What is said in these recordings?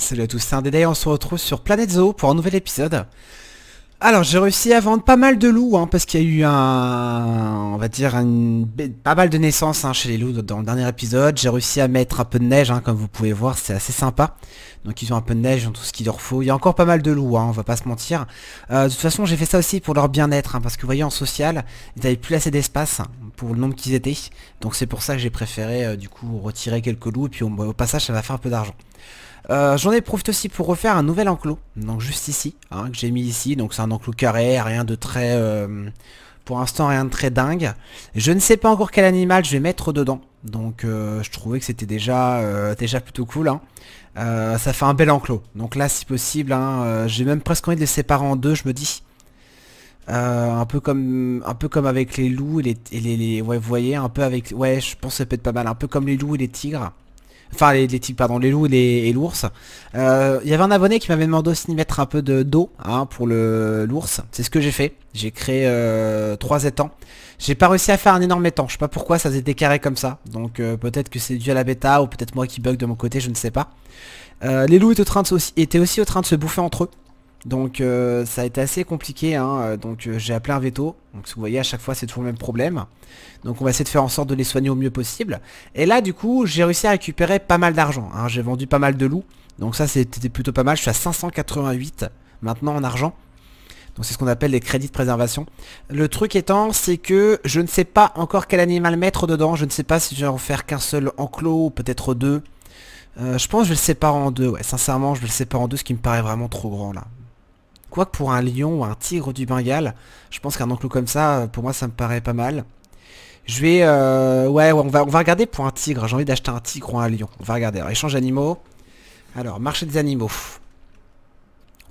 Salut à tous, c'est un et on se retrouve sur Planète Zoo pour un nouvel épisode. Alors j'ai réussi à vendre pas mal de loups, hein, parce qu'il y a eu un... on va dire pas mal de naissances hein, chez les loups dans le dernier épisode. J'ai réussi à mettre un peu de neige, hein, comme vous pouvez voir, c'est assez sympa. Donc ils ont un peu de neige, ils ont tout ce qu'il leur faut. Il y a encore pas mal de loups, on va pas se mentir. Euh, de toute façon j'ai fait ça aussi pour leur bien-être, parce que vous voyez en social, ils n'avaient plus assez d'espace pour le nombre qu'ils étaient. Donc c'est pour ça que j'ai préféré euh, du coup retirer quelques loups, et puis au passage ça va faire un peu d'argent. Euh, j'en ai profité aussi pour refaire un nouvel enclos, donc juste ici, hein, que j'ai mis ici, donc c'est un enclos carré, rien de très... Euh, pour l'instant rien de très dingue. Je ne sais pas encore quel animal je vais mettre dedans, donc euh, je trouvais que c'était déjà, déjà plutôt cool. Hein. ça fait un bel enclos, donc là si possible, hein, j'ai même presque envie de les séparer en deux, je me dis. un peu comme un peu comme avec les loups et les, les ouais, vous voyez un peu avec ouais je pense que ça peut être pas mal un peu comme les loups et les tigres Enfin, les, types, pardon, les loups et l'ours. Il euh, y avait un abonné qui m'avait demandé aussi de mettre un peu de d'eau hein, pour l'ours. C'est ce que j'ai fait. J'ai créé euh, trois étangs. J'ai pas réussi à faire un énorme étang. Je sais pas pourquoi ça faisait des comme ça. Donc euh, peut-être que c'est dû à la bêta ou peut-être moi qui bug de mon côté, je ne sais pas. les loups étaient, aussi, étaient aussi au train de se bouffer entre eux. Donc euh, ça a été assez compliqué, hein. euh, donc euh, j'ai appelé un veto, donc vous voyez à chaque fois c'est toujours le même problème. Donc on va essayer de faire en sorte de les soigner au mieux possible. Et là du coup j'ai réussi à récupérer pas mal d'argent, hein. j'ai vendu pas mal de loups, donc ça c'était plutôt pas mal, je suis à 588 maintenant en argent. Donc c'est ce qu'on appelle les crédits de préservation. Le truc étant, c'est que je ne sais pas encore quel animal mettre dedans, je ne sais pas si je vais en faire qu'un seul enclos, ou peut-être deux. je pense que je le séparer en deux, ouais, sincèrement je vais le séparer en deux, ce qui me paraît vraiment trop grand là. Quoique pour un lion ou un tigre du Bengale, je pense qu'un enclos comme ça, euh, pour moi, ça me paraît pas mal. Je vais... Euh, ouais, on va, on va regarder pour un tigre. J'ai envie d'acheter un tigre ou un lion. On va regarder. Alors, échange d'animaux. Alors, marché des animaux.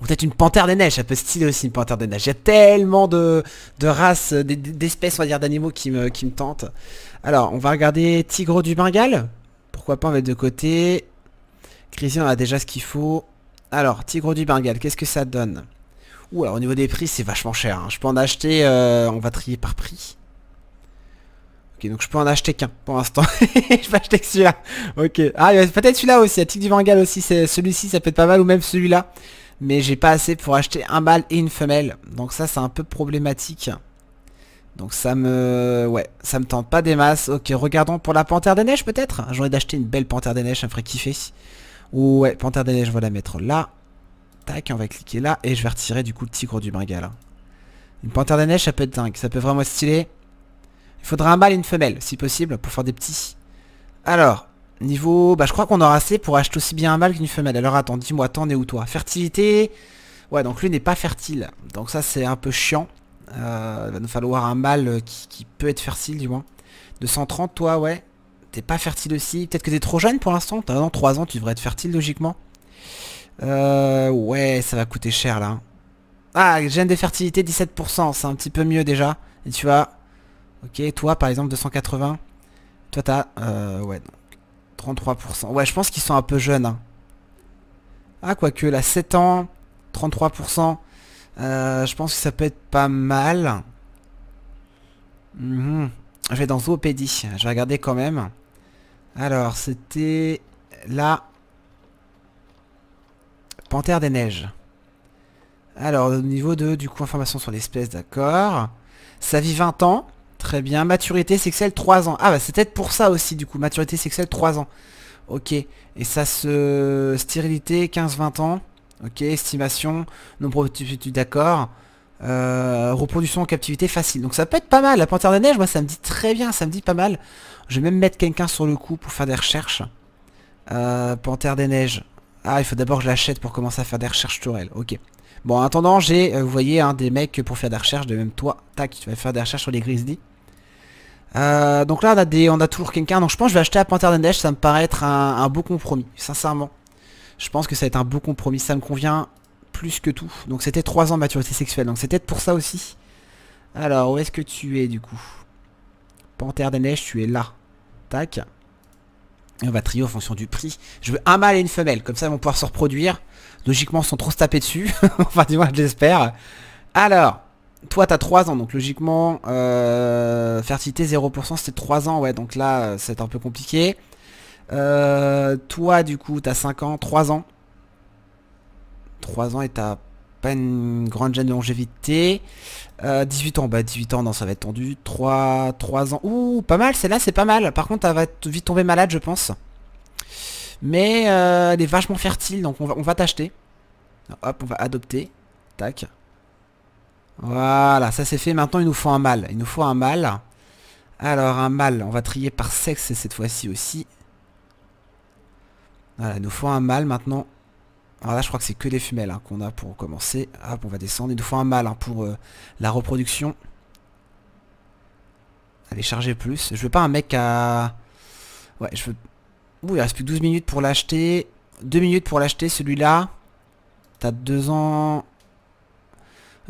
Ou peut-être une panthère des neiges, ça peut styler aussi une panthère des neiges. Il y a tellement de, de races, d'espèces, on va dire, d'animaux qui me, qui me tentent. Alors, on va regarder tigre du Bengale. Pourquoi pas en mettre de côté. Christian a déjà ce qu'il faut. Alors, tigre du Bengale, qu'est-ce que ça donne Ouh, alors au niveau des prix, c'est vachement cher. Hein. Je peux en acheter... Euh, on va trier par prix. Ok, donc je peux en acheter qu'un pour l'instant. je peux acheter que celui-là. Ok. Ah, peut-être celui-là aussi. Attic du Vangal aussi. Celui-ci, ça peut être pas mal. Ou même celui-là. Mais j'ai pas assez pour acheter un mâle et une femelle. Donc ça, c'est un peu problématique. Donc ça me... Ouais, ça me tente pas des masses. Ok, regardons pour la Panthère des Neiges peut-être J'aurais d'acheter une belle Panthère des Neiges, ça me ferait kiffer. ouais, Panthère des Neiges, on va la mettre là on va cliquer là et je vais retirer du coup le tigre du Bengale. Hein. Une panthère de neige, ça peut être dingue, ça peut vraiment stylé. Il faudra un mâle et une femelle, si possible, pour faire des petits. Alors, niveau... Bah je crois qu'on aura assez pour acheter aussi bien un mâle qu'une femelle. Alors attends, dis-moi, t'en es où toi Fertilité Ouais, donc lui n'est pas fertile. Donc ça, c'est un peu chiant. Euh, il va nous falloir un mâle qui, peut être fertile, du moins. 230, toi, ouais. T'es pas fertile aussi. Peut-être que t'es trop jeune pour l'instant. T'as 3 ans, tu devrais être fertile, logiquement. Euh, ouais, ça va coûter cher là. Ah, gène de fertilité 17%, c'est un petit peu mieux déjà. Et tu vois, ok, toi par exemple 280. Toi t'as, euh, ouais, donc 33%. Ouais, je pense qu'ils sont un peu jeunes. Ah, Ah, quoique, là 7 ans, 33%. Euh, je pense que ça peut être pas mal. Mhm. Je vais dans Zoopédie, je vais regarder quand même. Alors, c'était là. Panthère des neiges. Alors, au niveau de, du coup, information sur l'espèce, d'accord. Ça vit 20 ans. Très bien. Maturité sexuelle, 3 ans. Ah, bah c'est peut-être pour ça aussi, du coup. Maturité sexuelle, 3 ans. Ok. Et ça se... Stérilité, 15-20 ans. Ok. Estimation, Nombre d'études, d'accord. Euh, reproduction en captivité facile. Donc ça peut être pas mal. La panthère des neiges, moi, ça me dit très bien. Ça me dit pas mal. Je vais même mettre quelqu'un sur le coup pour faire des recherches. Euh, panthère des neiges. Ah, il faut d'abord que je l'achète pour commencer à faire des recherches tourelles. Ok. Bon, en attendant, j'ai, euh, vous voyez, hein, des mecs pour faire des recherches, de même toi. Tac, tu vas faire des recherches sur les grizzlies. Euh, donc là, on a, des, on a toujours quelqu'un. Donc je pense que je vais acheter la panthère des neiges. Ça me paraît être un, un, beau compromis, sincèrement. Je pense que ça va être un beau compromis. Ça me convient plus que tout. Donc c'était 3 ans de maturité sexuelle. Donc c'est peut-être pour ça aussi. Alors, où est-ce que tu es, du coup Panthère des neiges, tu es là. Tac on va trier en fonction du prix. Je veux un mâle et une femelle, comme ça ils vont pouvoir se reproduire. Logiquement, sans trop se taper dessus. enfin, dis-moi, je l'espère. Alors, toi, t'as 3 ans, donc logiquement, euh, fertilité 0%, c'était 3 ans, ouais, donc là, c'est un peu compliqué. Euh, toi, du coup, t'as 5 ans, 3 ans. 3 ans et t'as pas une grande gêne de longévité. 18 euh, ans, bah 18 ans, non ça va être tendu. 3, 3 ans. Ouh, pas mal, celle-là c'est pas mal. Par contre, elle va vite tomber malade je pense. Mais euh, elle est vachement fertile, donc on va, on va t'acheter. Hop, on va adopter. Tac. Voilà, ça c'est fait. Maintenant, il nous faut un mâle. Il nous faut un mâle. Alors, un mâle, on va trier par sexe cette fois-ci aussi. Voilà, il nous faut un mâle maintenant. Alors là je crois que c'est que les femelles hein, qu'on a pour commencer. Hop on va descendre. Il nous faut un mâle hein, pour euh, la reproduction. Allez charger plus. Je veux pas un mec à... Ouais je veux... Ouh il reste plus que 12 minutes pour l'acheter. 2 minutes pour l'acheter celui-là. T'as 2 ans...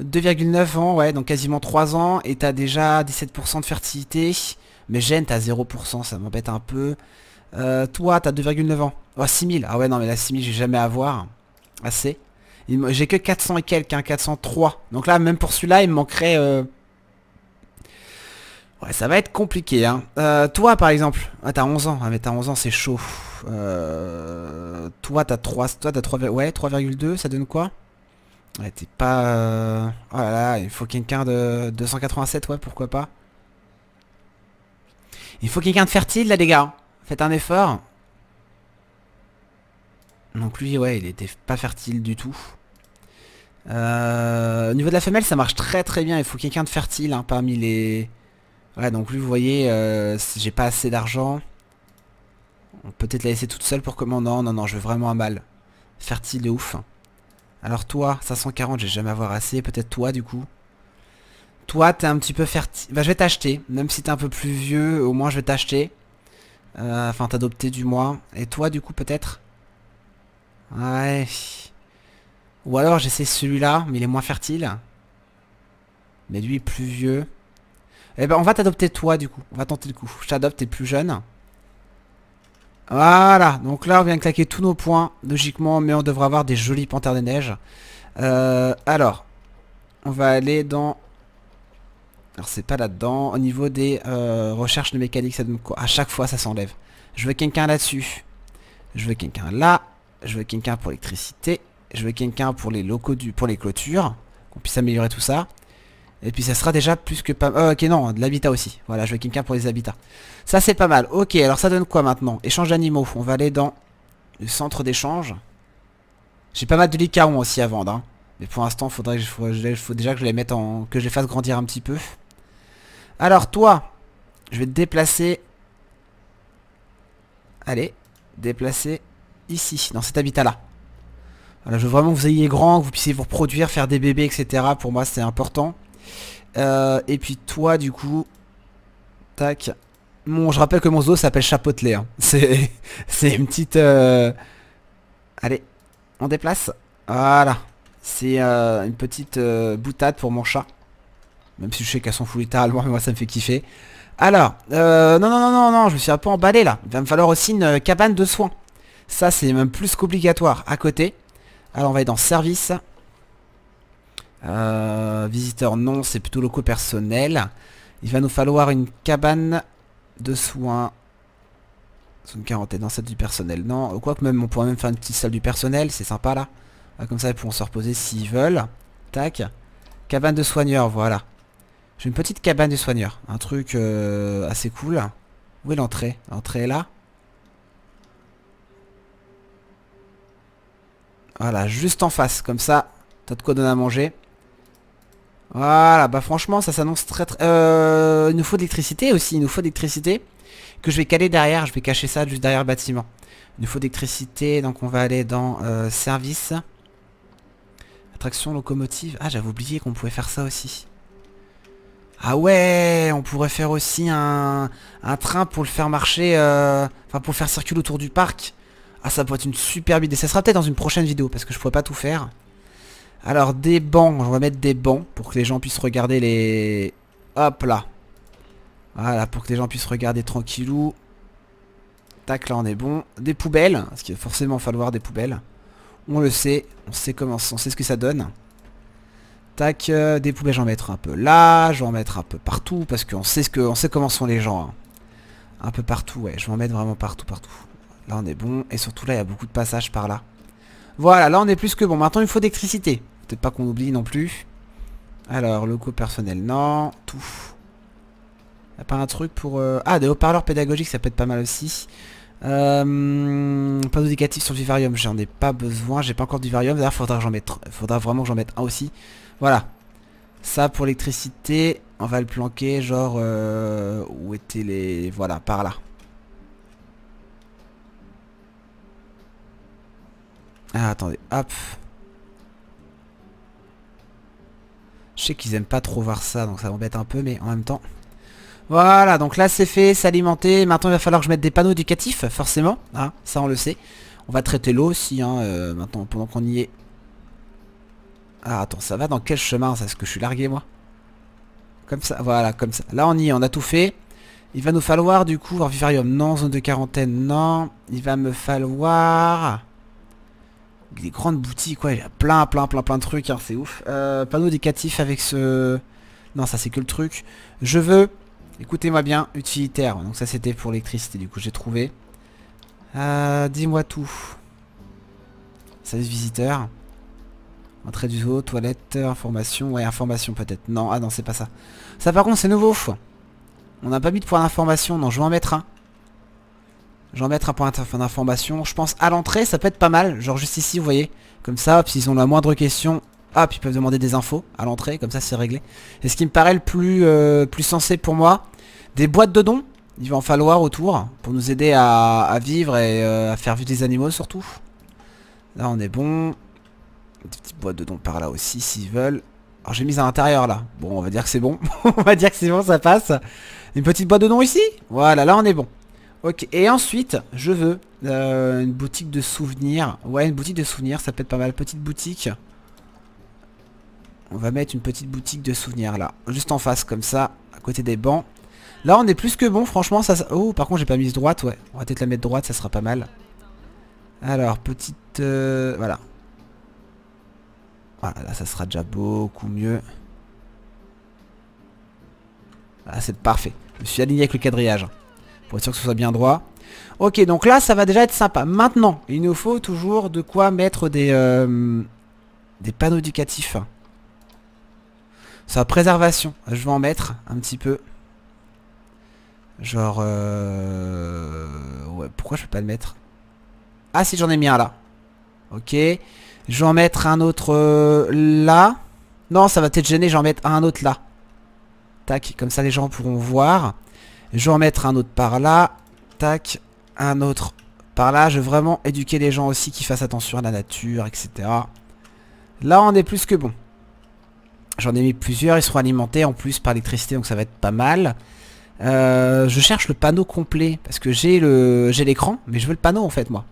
2,9 ans, ouais, donc quasiment 3 ans, et t'as déjà 17% de fertilité. Mais gêne, t'as 0%, ça m'embête un peu. Euh, toi, t'as 2,9 ans. Oh, 6000. Ah ouais, non, mais la 6000, j'ai jamais à voir. Assez. J'ai que 400 et quelques, hein, 403. Donc là, même pour celui-là, il me manquerait... Euh, ouais, ça va être compliqué, hein. Euh, toi, par exemple. Ah, t'as 11 ans. Ah, mais t'as 11 ans, c'est chaud. Euh... Toi, t'as 3... Toi, t'as 3... Ouais, 3,2, ça donne quoi Ouais, t'es pas... Euh, oh là là, il faut quelqu'un de 287, ouais, pourquoi pas. Il faut quelqu'un de fertile, là, les gars. Hein. Faites un effort. Donc lui, ouais, il était pas fertile du tout. Euh, au niveau de la femelle, ça marche très très bien. Il faut quelqu'un de fertile hein, parmi les... Ouais, donc lui, vous voyez, euh, j'ai pas assez d'argent. On peut peut-être la laisser toute seule pour comment Non, non, non, je veux vraiment un mâle. Fertile de ouf. Hein. Alors toi, 540, j'ai jamais avoir assez. Peut-être toi, du coup. Toi, t'es un petit peu fertile. Bah, je vais t'acheter. Même si t'es un peu plus vieux, au moins, je vais t'acheter. Euh, enfin, t'adopter, du moins. Et toi, du coup, peut-être Ouais. Ou alors j'essaie celui-là, mais il est moins fertile. Mais lui est plus vieux. Eh ben on va t'adopter toi du coup. On va tenter le coup. Je t'adopte, t'es plus jeune. Voilà, donc là on vient claquer tous nos points, logiquement, mais on devrait avoir des jolis panthères des neiges. Euh, alors, on va aller dans... Alors c'est pas là-dedans, au niveau des euh, recherches de mécanique, ça À chaque fois ça s'enlève. Je veux quelqu'un là-dessus. Je veux quelqu'un là. Je veux quelqu'un pour l'électricité. Je veux quelqu'un pour les locaux du, pour les clôtures. Qu'on puisse améliorer tout ça. Et puis ça sera déjà plus que pas... Oh, ok, non, de l'habitat aussi. Voilà, je veux quelqu'un pour les habitats. Ça, c'est pas mal. Ok, alors ça donne quoi maintenant Échange d'animaux. On va aller dans le centre d'échange. J'ai pas mal de licarons aussi à vendre. Hein. Mais pour l'instant, faudrait que je, faut, déjà que je les mette en... Que je les fasse grandir un petit peu. Alors, toi, je vais te déplacer... Allez, déplacer ici, dans cet habitat-là. Voilà, je veux vraiment que vous ayez grand, que vous puissiez vous reproduire, faire des bébés, etc. Pour moi, c'est important. Euh, et puis toi, du coup... Tac. Bon, je rappelle que mon zoo s'appelle Chapotelet. Hein. C'est une petite... Euh, allez, on déplace. Voilà. C'est euh, une petite boutade pour mon chat. Même si je sais qu'elle s'en fout littéralement, mais moi ça me fait kiffer. Alors, non, non, non, non, non, je me suis un peu emballé là. Il va me falloir aussi une cabane de soins. Ça, c'est même plus qu'obligatoire. À côté. Alors, on va aller dans service. Visiteurs, visiteur, non, c'est plutôt locaux personnels. Il va nous falloir une cabane de soins. C'est une quarantaine dans hein, cette du personnel. Non, que même, on pourrait même faire une petite salle du personnel. C'est sympa, là. Ah, comme ça, ils pourront se reposer s'ils veulent. Tac. Cabane de soigneur, voilà. J'ai une petite cabane de soigneur. Un truc euh, assez cool. Où est l'entrée L'entrée est là Voilà, juste en face, comme ça, t'as de quoi donner à manger. Voilà, bah franchement, ça s'annonce très très... Euh, il nous faut d'électricité aussi, il nous faut d'électricité Que je vais caler derrière, je vais cacher ça juste derrière le bâtiment. Il nous faut d'électricité, donc on va aller dans euh, service. Attraction locomotive. Ah, j'avais oublié qu'on pouvait faire ça aussi. Ah ouais, on pourrait faire aussi un, un train pour le faire marcher, euh, enfin pour le faire circuler autour du parc. Ah, ça pourrait être une superbe idée. Ça sera peut-être dans une prochaine vidéo, parce que je pourrais pas tout faire. Alors, des bancs. je vais mettre des bancs pour que les gens puissent regarder les... Hop là. Voilà, pour que les gens puissent regarder tranquillou. Tac, là on est bon. Des poubelles, parce qu'il va forcément falloir des poubelles. On le sait, on sait comment, on sait ce que ça donne. Tac, euh, des poubelles, j'en mettre un peu là, je vais en mettre un peu partout, parce qu'on sait, ce sait comment sont les gens. Hein. Un peu partout, ouais, je vais en mettre vraiment partout, partout. Là, on est bon. Et surtout, là, il y a beaucoup de passages par là. Voilà, là, on est plus que bon. Maintenant, il faut d'électricité. Peut-être pas qu'on oublie non plus. Alors, locaux personnel, non. Tout. a pas un truc pour... Euh, ah, des haut-parleurs pédagogiques, ça peut être pas mal aussi. Euh... Pas d'éducatif sur le vivarium, j'en ai pas besoin. J'ai pas encore du vivarium. D'ailleurs, faudra, j'en faudra vraiment que j'en mette un aussi. Voilà. Ça, pour l'électricité, on va le planquer, genre... Euh, où étaient les... Voilà, par là. Ah, attendez, hop. Je sais qu'ils aiment pas trop voir ça, donc ça m'embête un peu, mais en même temps... Voilà, donc là c'est fait, s'alimenter. Maintenant il va falloir que je mette des panneaux éducatifs, forcément. Hein, ça on le sait. On va traiter l'eau aussi, hein, euh, maintenant, pendant qu'on y est. Ah, attends, ça va dans quel chemin Est-ce que je suis largué, moi Comme ça, voilà, comme ça. Là on y est, on a tout fait. Il va nous falloir, du coup, voir Vivarium, non. Zone de quarantaine, non. Il va me falloir des grandes boutiques, quoi, il y a plein, plein, plein, plein de trucs, hein, c'est ouf. Euh, panneau décatif avec ce... Non, ça c'est que le truc. Je veux, écoutez-moi bien, utilitaire. Donc ça c'était pour l'électricité, du coup j'ai trouvé. Euh, Dis-moi tout. Service visiteur. Entrée du zoo, toilette, information. Ouais, information peut-être. Non, ah non, c'est pas ça. Ça par contre c'est nouveau. On n'a pas mis de point d'information, non, je vais en mettre un j'en vais mettre un point d'information. Je pense à l'entrée, ça peut être pas mal. Genre juste ici, vous voyez. Comme ça, s'ils ont la moindre question, hop, ils peuvent demander des infos à l'entrée. Comme ça, c'est réglé. Et ce qui me paraît le plus, euh, plus sensé pour moi, des boîtes de dons. Il va en falloir autour pour nous aider à, vivre et euh, à faire vivre des animaux surtout. Là, on est bon. Des petites boîtes de dons par là aussi, s'ils veulent. Alors j'ai mis à l'intérieur là. Bon, on va dire que c'est bon. on va dire que c'est bon, ça passe. Une petite boîte de dons ici Voilà, là on est bon. Ok, et ensuite, je veux euh, une boutique de souvenirs. Ouais, une boutique de souvenirs, ça peut être pas mal. Petite boutique. On va mettre une petite boutique de souvenirs là. Juste en face, comme ça, à côté des bancs. Là, on est plus que bon, franchement, ça... Oh, par contre, j'ai pas mise droite, ouais. On va peut-être la mettre droite, ça sera pas mal. Alors, petite... Euh, voilà. Voilà, là, ça sera déjà beaucoup mieux. ah c'est parfait. Je me suis aligné avec le quadrillage. Pour être sûr que ce soit bien droit. Ok, donc là, ça va déjà être sympa. Maintenant, il nous faut toujours de quoi mettre des, euh, des panneaux éducatifs. Sa préservation, je vais en mettre un petit peu. Genre... Euh, ouais, pourquoi je vais pas le mettre Ah si, j'en ai mis un là. Ok. Je vais en mettre un autre euh, là. Non, ça va peut-être gêner, je vais en mettre un autre là. Tac, comme ça les gens pourront voir. Je vais en mettre un autre par là. Tac. Un autre par là. Je veux vraiment éduquer les gens aussi qui fassent attention à la nature, etc. Là, on est plus que bon. J'en ai mis plusieurs. Ils seront alimentés en plus par l'électricité, donc ça va être pas mal. Euh, je cherche le panneau complet parce que j'ai le j'ai l'écran, mais je veux le panneau en fait moi.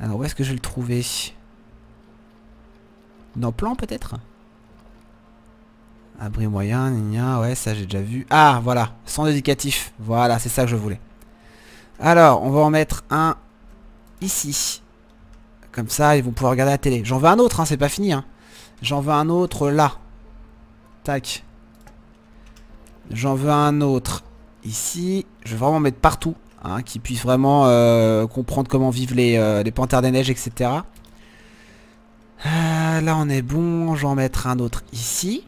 Alors où est-ce que je vais le trouver Dans plan peut-être Abri moyen, ouais, ça j'ai déjà vu. Ah, voilà, sans éducatif. Voilà, c'est ça que je voulais. Alors, on va en mettre un ici. Comme ça, ils vont pouvoir regarder la télé. J'en veux un autre, hein, c'est pas fini. Hein. J'en veux un autre là. Tac. J'en veux un autre ici. Je vais vraiment mettre partout. Hein, qui puisse vraiment euh, comprendre comment vivent les, euh, les, panthères des neiges, etc. Euh, là, on est bon. J'en vais mettre un autre ici.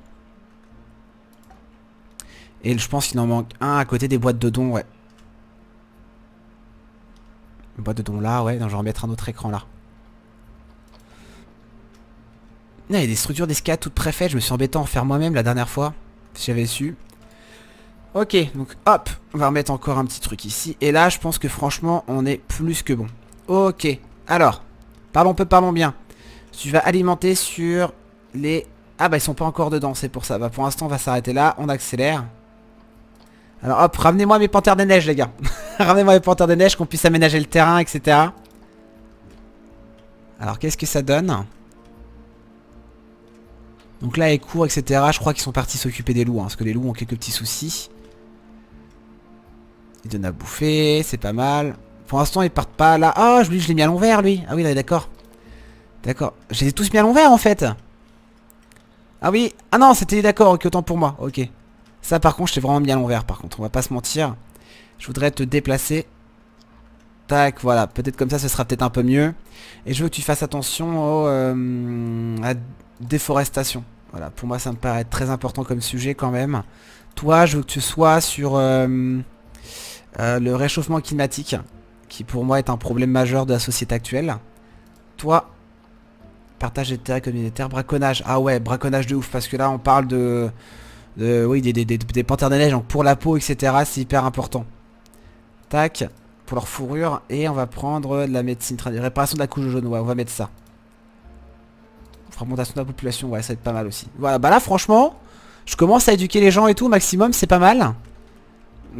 Et je pense qu'il en manque un à côté des boîtes de dons, ouais. Une boîte de dons là, ouais. Non, je vais remettre un autre écran là. Il y a des structures d'escalade toutes préfaites. Je me suis embêté à en faire moi-même la dernière fois. Si j'avais su. Ok, donc hop. On va remettre encore un petit truc ici. Et là, je pense que franchement, on est plus que bon. Ok. Alors, parlons peu, parlons bien. Tu vas alimenter sur les... Ah bah ils sont pas encore dedans, c'est pour ça. Bah pour l'instant, on va s'arrêter là. On accélère. Alors hop, ramenez-moi mes panthères des neiges, les gars. ramenez-moi mes panthères des neige, qu'on puisse aménager le terrain, etc. Alors qu'est-ce que ça donne Donc là, les court, etc. Je crois qu'ils sont partis s'occuper des loups, hein, parce que les loups ont quelques petits soucis. Ils donnent à bouffer, c'est pas mal. Pour l'instant, ils partent pas là. oh, lui, je l'ai mis à l'envers, lui. Ah oui, d'accord. D'accord. Je les ai tous mis à l'envers, en fait. Ah oui. Ah non, c'était d'accord, ok, autant pour moi. Ok. Ça par contre je t'ai vraiment mis à l'envers par contre, on va pas se mentir. Je voudrais te déplacer. Tac, voilà, peut-être comme ça ce sera peut-être un peu mieux. Et je veux que tu fasses attention au, euh, à déforestation. Voilà, pour moi ça me paraît très important comme sujet quand même. Toi, je veux que tu sois sur euh, euh, le réchauffement climatique, qui pour moi est un problème majeur de la société actuelle. Toi, partage des terres communautaires, braconnage. Ah ouais, braconnage de ouf, parce que là on parle de... Euh, oui, des, des, panthères de neige, donc pour la peau, etc. C'est hyper important. Tac, pour leur fourrure. Et on va prendre de la médecine, réparation de la couche jaune, ouais, on va mettre ça. Fragmentation de la population, ouais, ça va être pas mal aussi. Voilà, bah là, franchement, je commence à éduquer les gens et tout au maximum, c'est pas mal.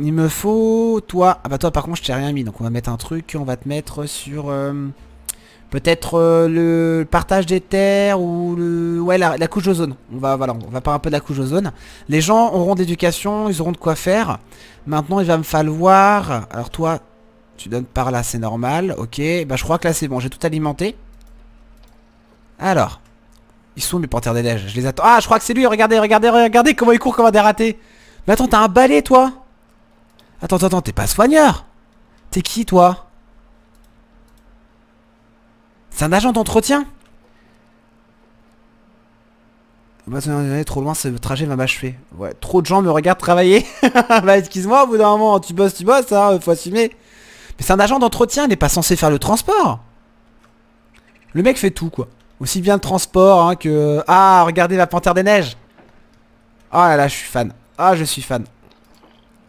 Il me faut... Toi... Ah bah toi, par contre, je t'ai rien mis, donc on va mettre un truc, on va te mettre sur... Euh, Peut-être euh, le partage des terres ou le... Ouais, la, couche d'ozone. On va, voilà, on va parler un peu de la couche d'ozone. Les gens auront d'éducation, ils auront de quoi faire. Maintenant, il va me falloir... Alors toi, tu donnes par là, c'est normal. Ok, bah je crois que là c'est bon, j'ai tout alimenté. Alors. Ils sont mes panthères des neiges, je les attends. Ah, je crois que c'est lui, regardez, regardez, regardez comment il court, comment dératé raté Mais attends, t'as un balai toi Attends, Attends, attends, t'es pas soigneur T'es qui toi c'est un agent d'entretien trop loin, ce trajet va m'achever. Ouais, trop de gens me regardent travailler. bah excuse-moi, au bout d'un moment, tu bosses, tu bosses, hein, faut assumer. Mais c'est un agent d'entretien, il n'est pas censé faire le transport. Le mec fait tout, quoi. Aussi bien le transport hein, que... Ah, regardez la Panthère des Neiges. Ah là là, je suis fan. Ah, je suis fan.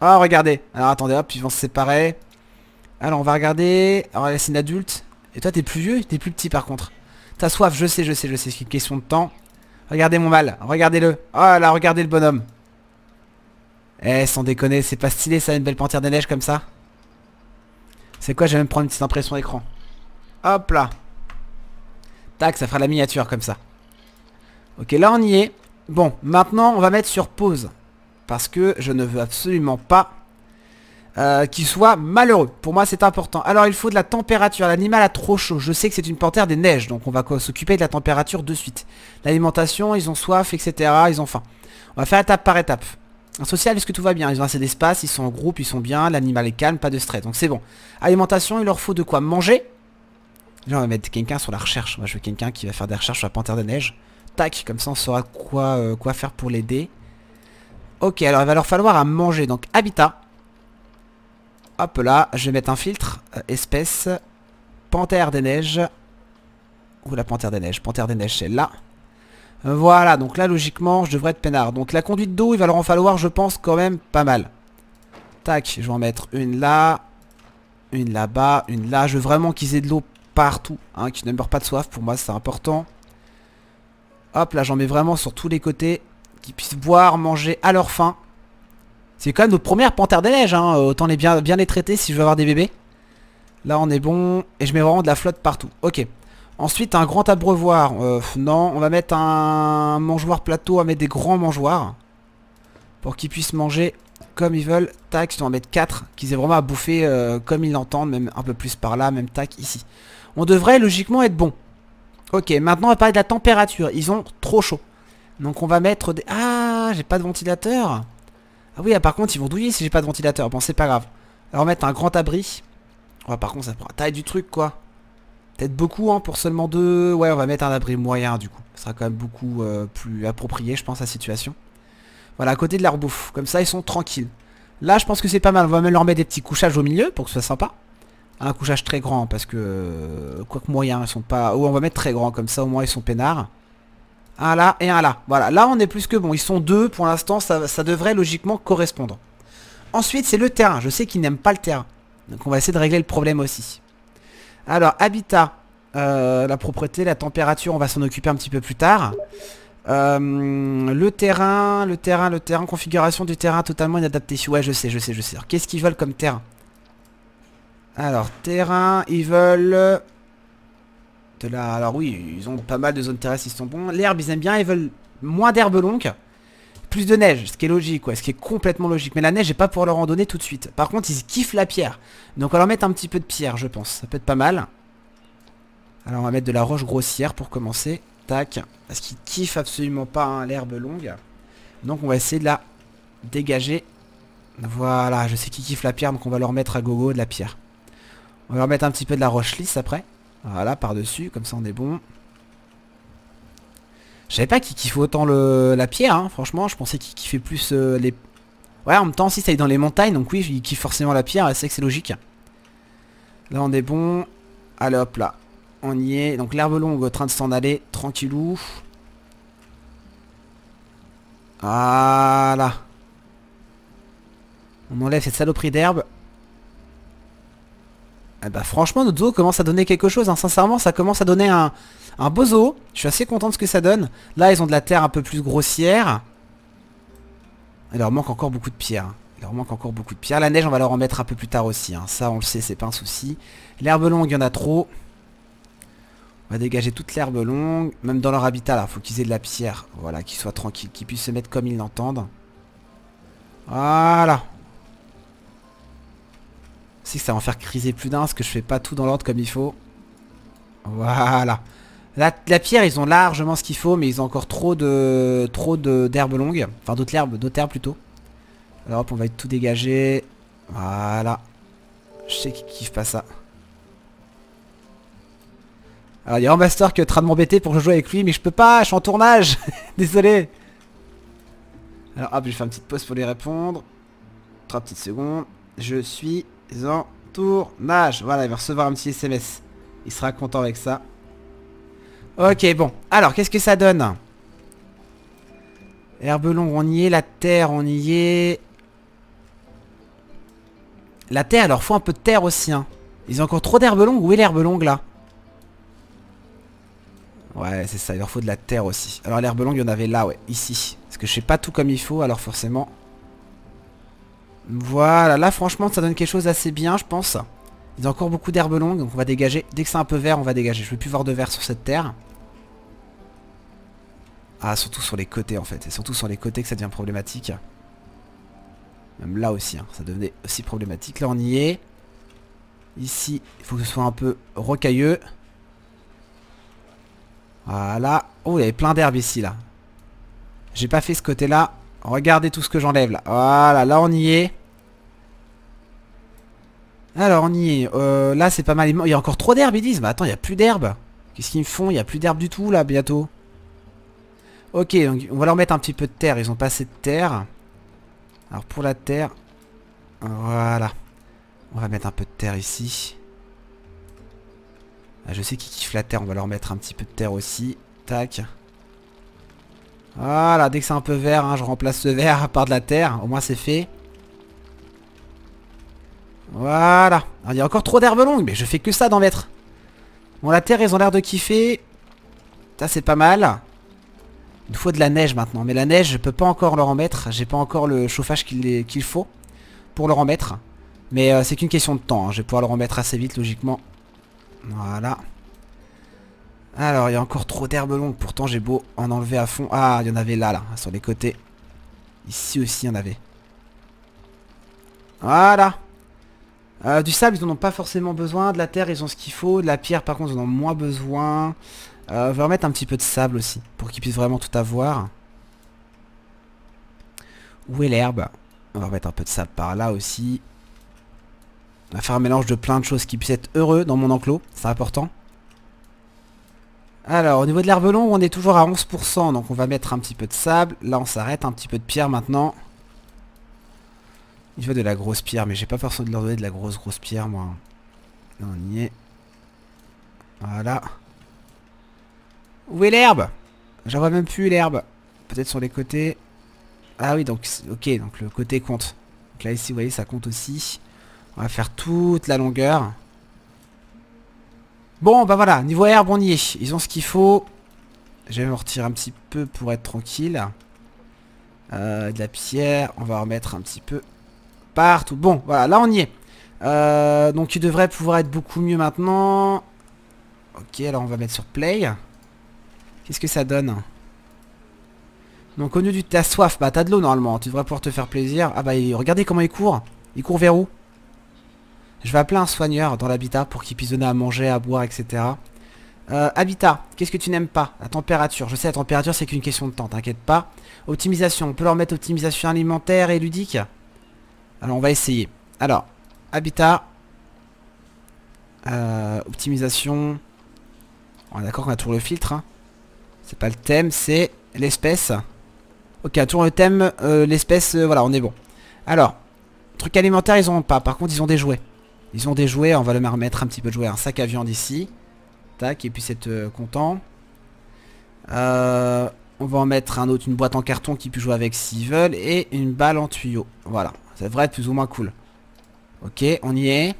Ah, regardez. Alors attendez, hop, ils vont se séparer. Alors on va regarder. Alors c'est une adulte. Et toi, t'es plus vieux, t'es plus petit par contre. T'as soif, je sais, je sais, je sais, c'est une question de temps. Regardez mon mal, regardez-le. Oh là, regardez le bonhomme. Eh, sans déconner, c'est pas stylé ça, une belle panthère des neiges comme ça C'est quoi, je vais même prendre une petite impression d'écran. Hop là. Tac, ça fera la miniature comme ça. Ok, là on y est. Bon, maintenant on va mettre sur pause. Parce que je ne veux absolument pas euh, qui soit malheureux. Pour moi, c'est important. Alors, il faut de la température. L'animal a trop chaud. Je sais que c'est une panthère des neiges, donc on va s'occuper de la température de suite. L'alimentation, ils ont soif, etc. Ils ont faim. On va faire étape par étape. En social, est-ce que tout va bien Ils ont assez d'espace, ils sont en groupe, ils sont bien, l'animal est calme, pas de stress, donc c'est bon. Alimentation, il leur faut de quoi manger. Là, on va mettre quelqu'un sur la recherche. Moi, je veux quelqu'un qui va faire des recherches sur la panthère des neiges Tac, comme ça, on saura quoi, euh, quoi faire pour l'aider. Ok, alors il va leur falloir à manger. Donc, habitat. Hop là, je vais mettre un filtre, euh, espèce, panthère des neiges. ou la panthère des neiges Panthère des neiges, c'est là. Voilà, donc là, logiquement, je devrais être peinard. Donc la conduite d'eau, il va leur en falloir, je pense, quand même pas mal. Tac, je vais en mettre une là, une là-bas, une là. Je veux vraiment qu'ils aient de l'eau partout, hein, qu'ils ne meurent pas de soif. Pour moi, c'est important. Hop, là, j'en mets vraiment sur tous les côtés. Qu'ils puissent boire, manger à leur faim. C'est quand même nos premières panthère des neiges. Hein. Autant les bien, les traiter si je veux avoir des bébés. Là, on est bon. Et je mets vraiment de la flotte partout. Ok. Ensuite, un grand abreuvoir. Euh, non, on va mettre un mangeoire plateau. On va mettre des grands mangeoires. Pour qu'ils puissent manger comme ils veulent. Tac, on va mettre 4. Qu'ils aient vraiment à bouffer euh, comme ils l'entendent. Même un peu plus par là. Même tac, ici. On devrait logiquement être bon. Ok, maintenant on va parler de la température. Ils ont trop chaud. Donc on va mettre des... Ah, j'ai pas de ventilateur. Ah oui, ah, par contre, ils vont douiller si j'ai pas de ventilateur. Bon, c'est pas grave. Alors, mettre un grand abri. Ouais, par contre, ça prend la taille du truc, quoi. Peut-être beaucoup, hein, pour seulement deux. Ouais, on va mettre un abri moyen, du coup. Ce sera quand même beaucoup euh, plus approprié, je pense, à la situation. Voilà, à côté de la bouffe. Comme ça, ils sont tranquilles. Là, je pense que c'est pas mal. On va même leur mettre des petits couchages au milieu pour que ce soit sympa. Un couchage très grand, parce que... Euh, quoique moyen, ils sont pas... Oh, on va mettre très grand, comme ça, au moins, ils sont peinards un là et un là. Voilà, là on est plus que bon. Ils sont deux, pour l'instant ça, devrait logiquement correspondre. Ensuite c'est le terrain, je sais qu'ils n'aiment pas le terrain. Donc on va essayer de régler le problème aussi. Alors, habitat, euh, la propreté, la température, on va s'en occuper un petit peu plus tard. Euh, le terrain, le terrain, le terrain, configuration du terrain totalement inadaptée. Ouais, je sais, je sais, je sais. Qu'est-ce qu'ils veulent comme terrain Alors, terrain, ils veulent alors oui, ils ont pas mal de zones terrestres, ils sont bons. L'herbe, ils aiment bien, ils veulent moins d'herbe longue, plus de neige, ce qui est logique, quoi, ce qui est complètement logique. Mais la neige n'est pas pour leur donner tout de suite. Par contre, ils kiffent la pierre. Donc on va leur mettre un petit peu de pierre, je pense. Ça peut être pas mal. Alors on va mettre de la roche grossière pour commencer. Tac. Parce qu'ils kiffent absolument pas hein, l'herbe longue. Donc on va essayer de la dégager. Voilà, je sais qu'ils kiffent la pierre, donc on va leur mettre à gogo de la pierre. On va leur mettre un petit peu de la roche lisse après. Voilà, par-dessus, comme ça on est bon. Je savais pas qu'il kiffe autant la pierre, hein. franchement, je pensais qu'il kiffait plus euh, les... Ouais, en même temps, si ça est dans les montagnes, donc oui, il kiffe forcément la pierre, c'est que c'est logique. Là, on est bon. Allez, hop, là. On y est. Donc, l'herbe longue en train de s'en aller, tranquillou. Voilà. On enlève cette saloperie d'herbe. Eh bah franchement notre zoo commence à donner quelque chose, hein. sincèrement ça commence à donner un, beau zoo. Je suis assez content de ce que ça donne. Là ils ont de la terre un peu plus grossière. Il leur manque encore beaucoup de pierres. Hein. Il leur manque encore beaucoup de pierres. La neige on va leur en mettre un peu plus tard aussi. Hein. Ça on le sait c'est pas un souci. L'herbe longue il y en a trop. On va dégager toute l'herbe longue. Même dans leur habitat là, faut qu'ils aient de la pierre. Voilà, qu'ils soient tranquilles, qu'ils puissent se mettre comme ils l'entendent. Voilà que ça va en faire criser plus d'un parce que je fais pas tout dans l'ordre comme il faut. Voilà. La, pierre, ils ont largement ce qu'il faut, mais ils ont encore trop de trop d'herbes longues. Enfin, d'autres herbes, herbes plutôt. Alors hop, on va tout dégager. Voilà. Je sais qu'ils kiffent pas ça. Alors, il y a un master qui est en train de m'embêter pour que je joue avec lui, mais je peux pas, je suis en tournage. Désolé. Alors hop, je vais faire une petite pause pour lui répondre. Trois petites secondes. Je suis ils en tournage. Voilà, il va recevoir un petit SMS. Il sera content avec ça. Ok, bon. Alors, qu'est-ce que ça donne Herbe longue, on y est. La terre, on y est. La terre, il faut un peu de terre aussi. Hein. Ils ont encore trop d'herbe longue. Où est l'herbe longue, là Ouais, c'est ça. Il leur faut de la terre aussi. Alors, l'herbe longue, il y en avait là, ouais. Ici. Parce que je fais pas tout comme il faut, alors forcément... Voilà, là franchement ça donne quelque chose d'assez bien je pense. Il y a encore beaucoup d'herbes longues, donc on va dégager. Dès que c'est un peu vert, on va dégager. Je veux plus voir de vert sur cette terre. Ah, surtout sur les côtés en fait. C'est surtout sur les côtés que ça devient problématique. Même là aussi, hein, ça devenait aussi problématique. Là on y est. Ici, il faut que ce soit un peu rocailleux. Voilà. Oh, il y avait plein d'herbes ici là. J'ai pas fait ce côté là. Regardez tout ce que j'enlève là. Voilà, là on y est. Alors on y est. Euh, là c'est pas mal. Il y a encore trop d'herbe, ils disent. Mais bah, attends, il n'y a plus d'herbe. Qu'est-ce qu'ils me font Il n'y a plus d'herbe du tout là bientôt. Ok, donc on va leur mettre un petit peu de terre. Ils ont pas assez de terre. Alors pour la terre. Voilà. On va mettre un peu de terre ici. Ah, je sais qu'ils kiffent la terre, on va leur mettre un petit peu de terre aussi. Tac. Voilà, ah, dès que c'est un peu vert, hein, je remplace ce vert par de la terre. Au moins c'est fait. Voilà. il y a encore trop d'herbes longues, mais je fais que ça d'en mettre. Bon, la terre, ils ont l'air de kiffer. Ça, c'est pas mal. Il nous faut de la neige maintenant. Mais la neige, je peux pas encore le remettre. J'ai pas encore le chauffage qu'il faut pour le remettre. Mais euh, c'est qu'une question de temps. Hein. Je vais pouvoir le remettre assez vite, logiquement. Voilà. Alors, il y a encore trop d'herbes longues. Pourtant, j'ai beau en enlever à fond. Ah, il y en avait là, là, sur les côtés. Ici aussi, il y en avait. Voilà. Euh, du sable, ils n'en ont pas forcément besoin. De la terre, ils ont ce qu'il faut. De la pierre, par contre, ils en ont moins besoin. Euh, on va remettre un petit peu de sable aussi, pour qu'ils puissent vraiment tout avoir. Où est l'herbe On va remettre un peu de sable par là aussi. On va faire un mélange de plein de choses qui puissent être heureux dans mon enclos, c'est important. Alors, au niveau de l'herbe-long, on est toujours à 11%, donc on va mettre un petit peu de sable. Là, on s'arrête, un petit peu de pierre maintenant. Il faut de la grosse pierre, mais j'ai pas forcément de leur donner de la grosse grosse pierre, moi. Là, on y est. Voilà. Où est l'herbe J'en vois même plus l'herbe. Peut-être sur les côtés. Ah oui, donc, ok, donc le côté compte. Donc là, ici, vous voyez, ça compte aussi. On va faire toute la longueur. Bon, bah voilà, niveau herbe, on y est. Ils ont ce qu'il faut. Je vais me retirer un petit peu pour être tranquille. Euh, de la pierre, on va remettre un petit peu partout. Bon, voilà, là on y est. Euh, donc il devrait pouvoir être beaucoup mieux maintenant. Ok, alors on va mettre sur play. Qu'est-ce que ça donne Donc au lieu de... ta soif, bah t'as de l'eau normalement. Tu devrais pouvoir te faire plaisir. Ah bah regardez comment il court. Il court vers où je vais appeler un soigneur dans l'habitat pour qu'il puisse donner à manger, à boire, etc. Euh, habitat, qu'est-ce que tu n'aimes pas La température. Je sais, la température, c'est qu'une question de temps, t'inquiète pas. Optimisation, on peut leur mettre optimisation alimentaire et ludique Alors, on va essayer. Alors, habitat. Euh, optimisation. On est d'accord qu'on a toujours le filtre. Hein. C'est pas le thème, c'est l'espèce. Ok, à tour le thème, euh, l'espèce, euh, voilà, on est bon. Alors, truc alimentaire, ils en ont pas. Par contre, ils ont des jouets. Ils ont des jouets, on va leur mettre un petit peu de jouets. Un sac à viande ici. Tac, et puis c'est euh, content. Euh, on va en mettre un autre, une boîte en carton qui peut jouer avec s'ils veulent. Et une balle en tuyau. Voilà, ça devrait être plus ou moins cool. Ok, on y est.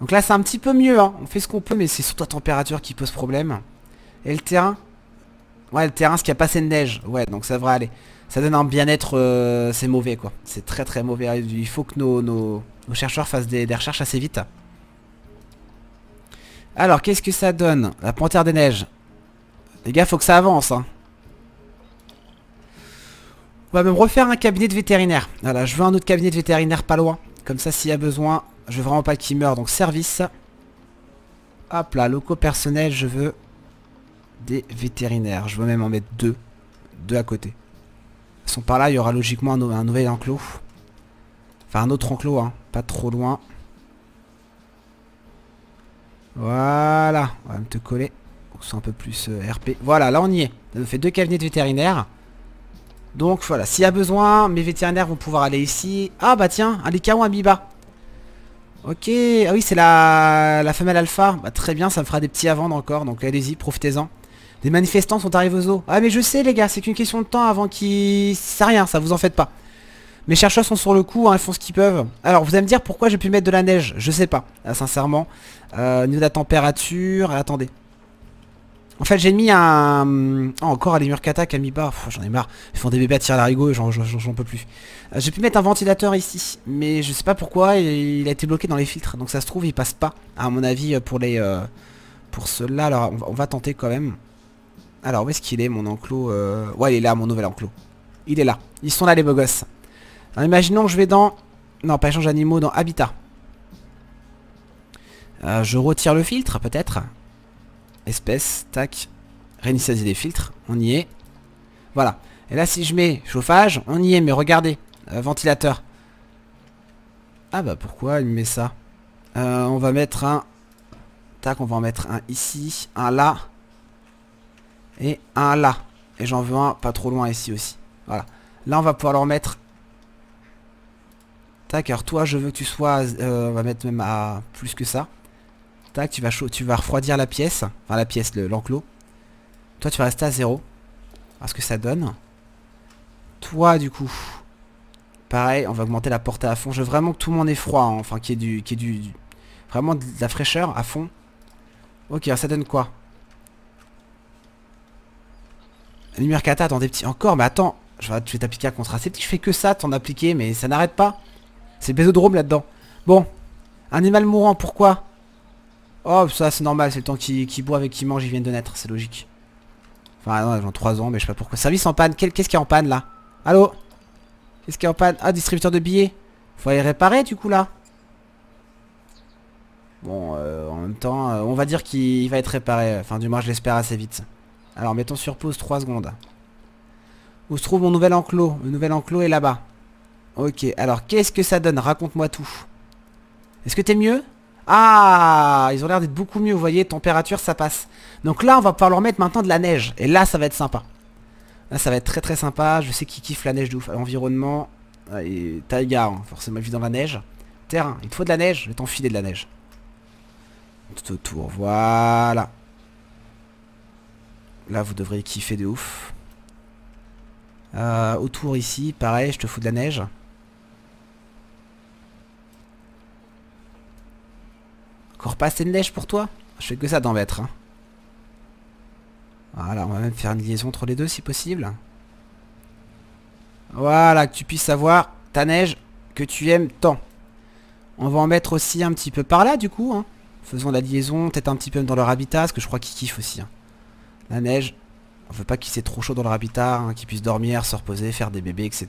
Donc là c'est un petit peu mieux, hein. on fait ce qu'on peut, mais c'est surtout la température qui pose problème. Et le terrain Ouais, le terrain, ce qui a pas de neige. Ouais, donc ça devrait aller ça donne un bien-être, euh, c'est mauvais quoi. C'est très très mauvais. Il faut que nos, nos, chercheurs fassent des, recherches assez vite. Alors, qu'est-ce que ça donne La panthère des neiges. Les gars, faut que ça avance. Hein. On va même refaire un cabinet de vétérinaire. Voilà, je veux un autre cabinet de vétérinaire pas loin. Comme ça, s'il y a besoin, je veux vraiment pas qu'il meure. Donc, service. Hop là, locaux personnels, je veux des vétérinaires. Je veux même en mettre deux. Deux à côté. Ils sont par là, il y aura logiquement un, nouvel enclos. Enfin un autre enclos, hein, pas trop loin. Voilà, on va me te coller pour que un peu plus euh, RP. Voilà, là on y est. Ça nous fait deux cabinets de vétérinaires. Donc voilà, s'il y a besoin, mes vétérinaires vont pouvoir aller ici. Ah bah tiens, un Likao, à Biba. Ok, ah oui c'est la... la femelle alpha. Bah très bien, ça me fera des petits à vendre encore, donc allez-y, profitez-en. Des manifestants sont arrivés aux eaux. Ah mais je sais les gars, c'est qu'une question de temps avant qu'ils... Ça rien, ça vous en faites pas. Mes chercheurs sont sur le coup, hein, ils font ce qu'ils peuvent. Alors vous allez me dire pourquoi j'ai pu mettre de la neige Je sais pas, sincèrement. Euh, niveau de la température, attendez. En fait j'ai mis un... Oh, encore les Murkata à mi mis j'en ai marre. Ils font des bébés à tirer l'arigot, j'en peux plus. Euh, j'ai pu mettre un ventilateur ici, mais je sais pas pourquoi il, a été bloqué dans les filtres. Donc ça se trouve il passe pas, à mon avis, pour les... Euh, pour cela, alors on va tenter quand même. Alors où est-ce qu'il est mon enclos euh, Ouais il est là mon nouvel enclos. Il est là. Ils sont là les beaux gosses. Alors, imaginons que je vais dans... Non pas échange animaux, dans habitat. Euh, je retire le filtre peut-être. Espèce, tac. Réinitialiser les filtres. On y est. Voilà. Et là si je mets chauffage, on y est mais regardez. Euh, ventilateur. Ah bah pourquoi il met ça On va mettre un... Tac on va en mettre un ici, un là et un là. Et j'en veux un pas trop loin ici aussi. Voilà. Là, on va pouvoir leur mettre... Tac, alors toi, je veux que tu sois... Euh, on va mettre même à plus que ça. Tac, tu vas, tu vas refroidir la pièce. Enfin, la pièce, l'enclos. toi, tu vas rester à zéro. Voir ce que ça donne. Toi, du coup... Pareil, on va augmenter la portée à fond. Je veux vraiment que tout le monde ait froid. Hein. Enfin, qu'il y ait, du, qui est du, du... Vraiment de la fraîcheur à fond. Ok, alors ça donne quoi lumière cata, attends des petits encore, mais attends, je vais t'appliquer un contraceptif, je fais que ça, t'en appliquer, mais ça n'arrête pas. C'est le bésodrome là-dedans. Bon, animal mourant, pourquoi Oh, ça c'est normal, c'est le temps qu'il qui boit avec qui mange, ils viennent de naître, c'est logique. Enfin, non, ils ont 3 ans, mais je sais pas pourquoi. Service en panne, qu'est-ce qui est en panne là Allô Qu'est-ce qui est en panne Ah, distributeur de billets. Faut aller réparer du coup là. Bon, euh, en même temps, euh, on va dire qu'il va être réparé. Enfin, du moins, je l'espère assez vite. Alors mettons sur pause 3 secondes. Où se trouve mon nouvel enclos Le nouvel enclos est là-bas. Ok, alors qu'est-ce que ça donne Raconte-moi tout. Est-ce que t'es mieux Ah Ils ont l'air d'être beaucoup mieux, vous voyez, température, ça passe. Donc là, on va pouvoir leur mettre maintenant de la neige. Et là, ça va être sympa. Là, ça va être très très sympa. Je sais qu'ils kiffent la neige de ouf. Environnement. et taïga, hein, forcément, vu dans la neige. Terrain, il te faut de la neige, je vais t'enfiler de la neige. Tout autour, voilà. Là, vous devriez kiffer de ouf. Euh, autour ici, pareil, je te fous de la neige. Encore pas assez de neige pour toi Je fais que ça d'en mettre. Hein. Voilà, on va même faire une liaison entre les deux si possible. Voilà, que tu puisses savoir, ta neige que tu aimes tant. On va en mettre aussi un petit peu par là du coup. Hein. Faisons la liaison, peut-être un petit peu dans leur habitat, ce que je crois qu'ils kiffent aussi. Hein. La neige, on veut pas qu'il s'est trop chaud dans le habitat, hein, qu'ils puissent dormir, se reposer, faire des bébés, etc.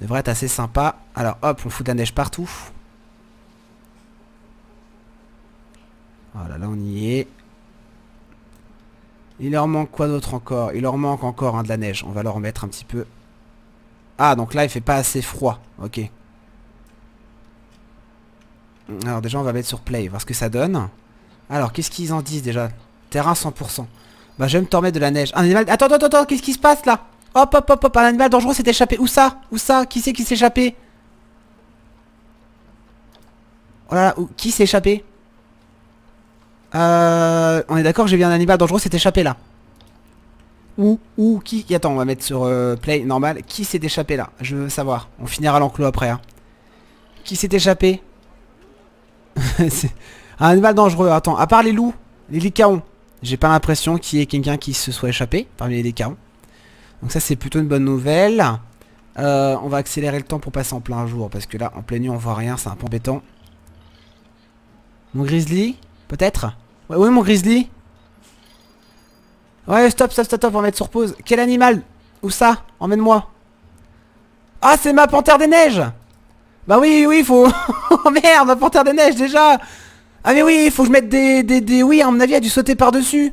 devrait être assez sympa. Alors hop, on fout de la neige partout. Voilà, là on y est. Il leur manque quoi d'autre encore Il leur manque encore hein, de la neige. On va leur mettre un petit peu. Ah, donc là il fait pas assez froid. Ok. Alors déjà on va mettre sur play, voir ce que ça donne. Alors qu'est-ce qu'ils en disent déjà Terrain 100%. Bah je vais me de la neige. Un animal... Attends, attends, attends, qu'est-ce qui se passe là Hop, hop, hop, hop, un animal dangereux s'est échappé. Où ça Où ça Qui c'est qui s'est échappé Oh là là, qui s'est échappé euh, on est d'accord, j'ai vu un animal dangereux s'est échappé là. Où Où qui Attends, on va mettre sur euh, play normal. Qui s'est échappé là Je veux savoir. On finira l'enclos après. Hein. Qui s'est échappé Un animal dangereux, attends. À part les loups, les licaons. J'ai pas l'impression qu'il y ait quelqu'un qui se soit échappé parmi les carreaux. Donc ça c'est plutôt une bonne nouvelle. Euh, on va accélérer le temps pour passer en plein jour parce que là en pleine nuit on voit rien, c'est un peu embêtant. Mon grizzly Peut-être ouais, Oui mon grizzly Ouais stop stop stop stop on va mettre sur pause. Quel animal Où ça Emmène-moi. Ah c'est ma panthère des neiges Bah oui oui faut... oh merde ma panthère des neiges déjà ah mais oui, il faut que je mette des, Oui, à mon avis, il a dû sauter par-dessus.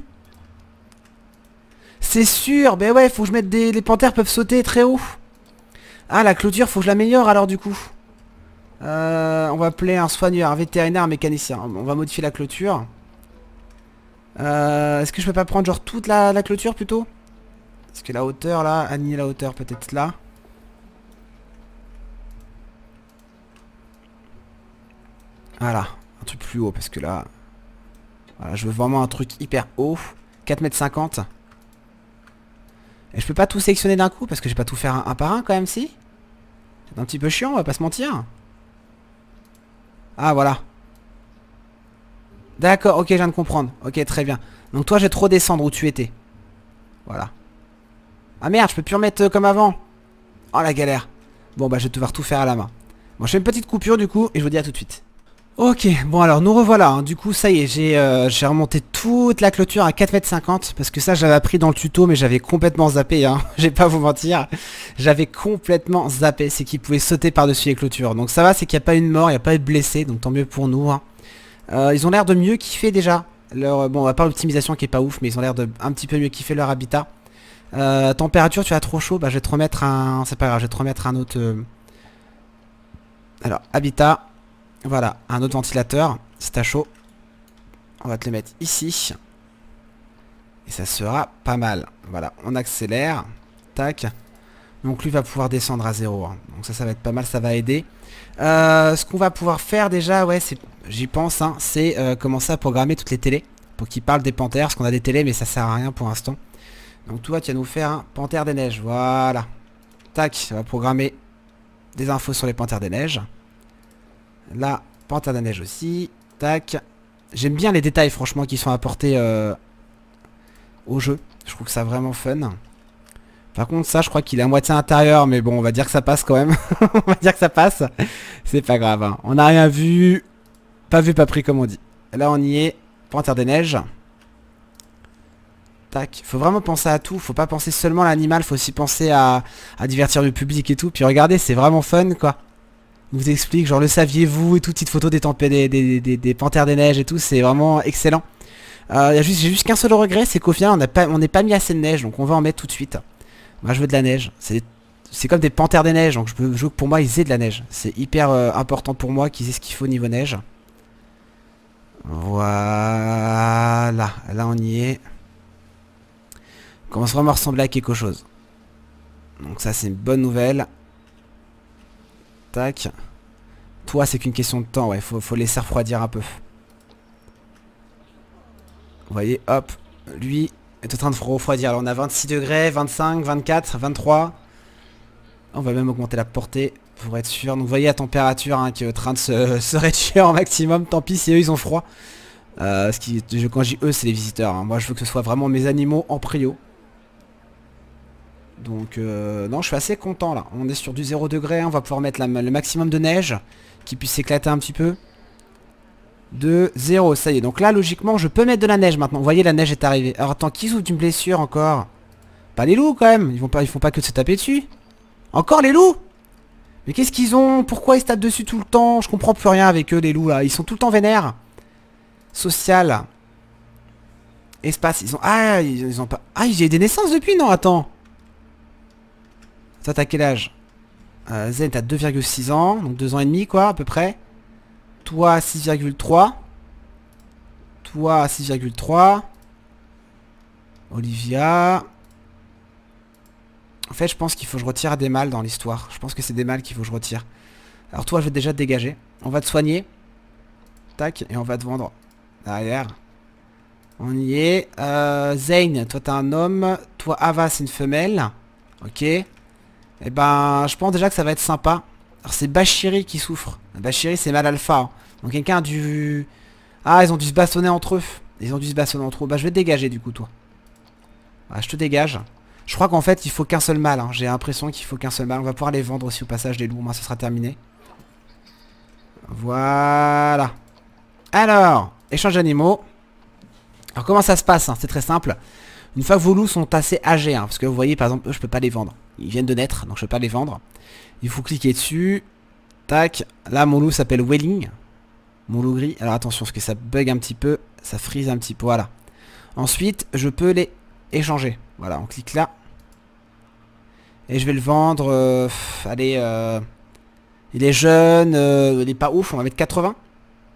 C'est sûr, ben ouais, faut que je mette des... Les panthères peuvent sauter très haut. Ah, la clôture, faut que je l'améliore alors du coup. Euh, on va appeler un soigneur, un vétérinaire, un mécanicien. On va modifier la clôture. Euh, est-ce que je peux pas prendre genre toute la, clôture plutôt Est-ce que la hauteur là, aligner la hauteur peut-être là. Voilà, un truc plus haut parce que là... Voilà, je veux vraiment un truc hyper haut. 4m50. Et je peux pas tout sélectionner d'un coup parce que j'ai pas tout faire un, par un quand même si C'est un petit peu chiant, on va pas se mentir. Ah voilà. D'accord, ok, je viens de comprendre. Ok, très bien. Donc toi, je vais trop descendre où tu étais. Voilà. Ah merde, je peux plus remettre euh, comme avant. Oh la galère. Bon bah je vais devoir tout faire à la main. Bon, je fais une petite coupure du coup et je vous dis à tout de suite. Ok, bon alors nous revoilà, hein. du coup ça y est, j'ai euh, remonté toute la clôture à 4m50 parce que ça j'avais appris dans le tuto mais j'avais complètement zappé, hein. j'ai pas vous mentir, j'avais complètement zappé, c'est qu'ils pouvaient sauter par-dessus les clôtures, donc ça va c'est qu'il n'y a pas de mort, il n'y a pas eu de blessé, donc tant mieux pour nous. Hein. Euh, ils ont l'air de mieux kiffer déjà, leur, euh, bon à part l'optimisation qui est pas ouf mais ils ont l'air de un petit peu mieux kiffer leur habitat. température tu as trop chaud, bah je vais te remettre un, c'est pas grave, je vais te remettre un autre... Alors habitat... Voilà, un autre ventilateur. C'est à chaud. On va te le mettre ici. Et ça sera pas mal. Voilà, on accélère. Tac. Donc lui va pouvoir descendre à zéro. Hein. Donc ça, ça va être pas mal, ça va aider. Euh, ce qu'on va pouvoir faire déjà, ouais, j'y pense, hein, c'est euh, commencer à programmer toutes les télés. Pour qu'il parle des panthères, parce qu'on a des télés, mais ça sert à rien pour l'instant. Donc toi, tu vas nous faire un panthère des neiges. Voilà. Tac, ça va programmer des infos sur les panthères des neiges. Là, panthère de neige aussi. Tac. J'aime bien les détails franchement qui sont apportés euh, au jeu. Je trouve que ça vraiment fun. Par contre ça je crois qu'il est à moitié intérieur mais bon on va dire que ça passe quand même. on va dire que ça passe. C'est pas grave. Hein. On n'a rien vu. Pas vu pas pris comme on dit. Là on y est. Panthère des neiges. Tac. Faut vraiment penser à tout. Faut pas penser seulement à l'animal. Faut aussi penser à, à divertir le public et tout. Puis regardez c'est vraiment fun quoi vous explique, genre le saviez-vous et tout, petite photo des, des, des, des, panthères des neiges et tout, c'est vraiment excellent. Euh, j'ai juste qu'un seul regret, c'est qu'au final on n'est pas mis assez de neige, donc on va en mettre tout de suite. Moi je veux de la neige, c'est comme des panthères des neiges, donc je veux, jouer. que pour moi ils aient de la neige. C'est hyper euh, important pour moi qu'ils aient ce qu'il faut niveau neige. Voilà, là on y est. commence vraiment à ressembler à quelque chose. Donc ça c'est une bonne nouvelle. Tac. Toi, c'est qu'une question de temps, ouais. Faut, faut laisser refroidir un peu. Vous voyez, hop. Lui est en train de refroidir. Alors, on a 26 degrés, 25, 24, 23. On va même augmenter la portée pour être sûr. Donc, vous voyez la température hein, qui est en train de se, réduire en maximum. Tant pis si eux, ils ont froid. Euh, ce qui, quand je dis eux, c'est les visiteurs. Hein. Moi, je veux que ce soit vraiment mes animaux en prio. Donc euh, non, je suis assez content là. On est sur du 0 degré, hein. on va pouvoir mettre le maximum de neige qui puisse s'éclater un petit peu. De 0, ça y est. Donc là, logiquement, je peux mettre de la neige maintenant. Vous voyez, la neige est arrivée. Alors attends, qui souffre une blessure encore Pas les loups quand même. Ils vont pas, ils font pas que de se taper dessus. Encore les loups Mais qu'est-ce qu'ils ont Pourquoi ils se tapent dessus tout le temps Je comprends plus rien avec eux, les loups là. Ils sont tout le temps vénères. Social. Espace, ils ont... Ah, ils, ont pas... Ah, j'ai des naissances depuis, non Attends. Toi t'as quel âge euh, t'as 2,6 ans, donc 2 ans et demi quoi à peu près. Toi 6,3. Toi 6,3. Olivia. En fait je pense qu'il faut que je retire des mâles dans l'histoire. Je pense que c'est des mâles qu'il faut que je retire. Alors toi je vais déjà te dégager. On va te soigner. Tac, et on va te vendre. Derrière. On y est. Euh, Zane, toi t'es un homme. Toi Ava c'est une femelle. Ok. Et eh ben, je pense déjà que ça va être sympa. Alors c'est Bachiri qui souffre. Bachiri c'est mal alpha. Hein. Donc quelqu'un du... Ah, ils ont dû se bastonner entre eux. Ils ont dû se bastonner entre eux. Bah je vais te dégager du coup toi. Bah, je te dégage. Je crois qu'en fait il faut qu'un seul mal. Hein. J'ai l'impression qu'il faut qu'un seul mal. On va pouvoir les vendre aussi au passage des loups. Moi ce sera terminé. Voilà. Alors, échange d'animaux. Alors comment ça se passe hein C'est très simple. Une fois que vos loups sont assez âgés, hein, parce que vous voyez par exemple, je peux pas les vendre. Ils viennent de naître, donc je peux pas les vendre. Il faut cliquer dessus. Tac. Là mon loup s'appelle Welling. Mon loup gris. Alors attention, parce que ça bug un petit peu, ça frise un petit peu. Voilà. Ensuite, je peux les échanger. Voilà, on clique là. Et je vais le vendre. Euh, allez, euh, il est jeune, euh, il est pas ouf, on va mettre 80.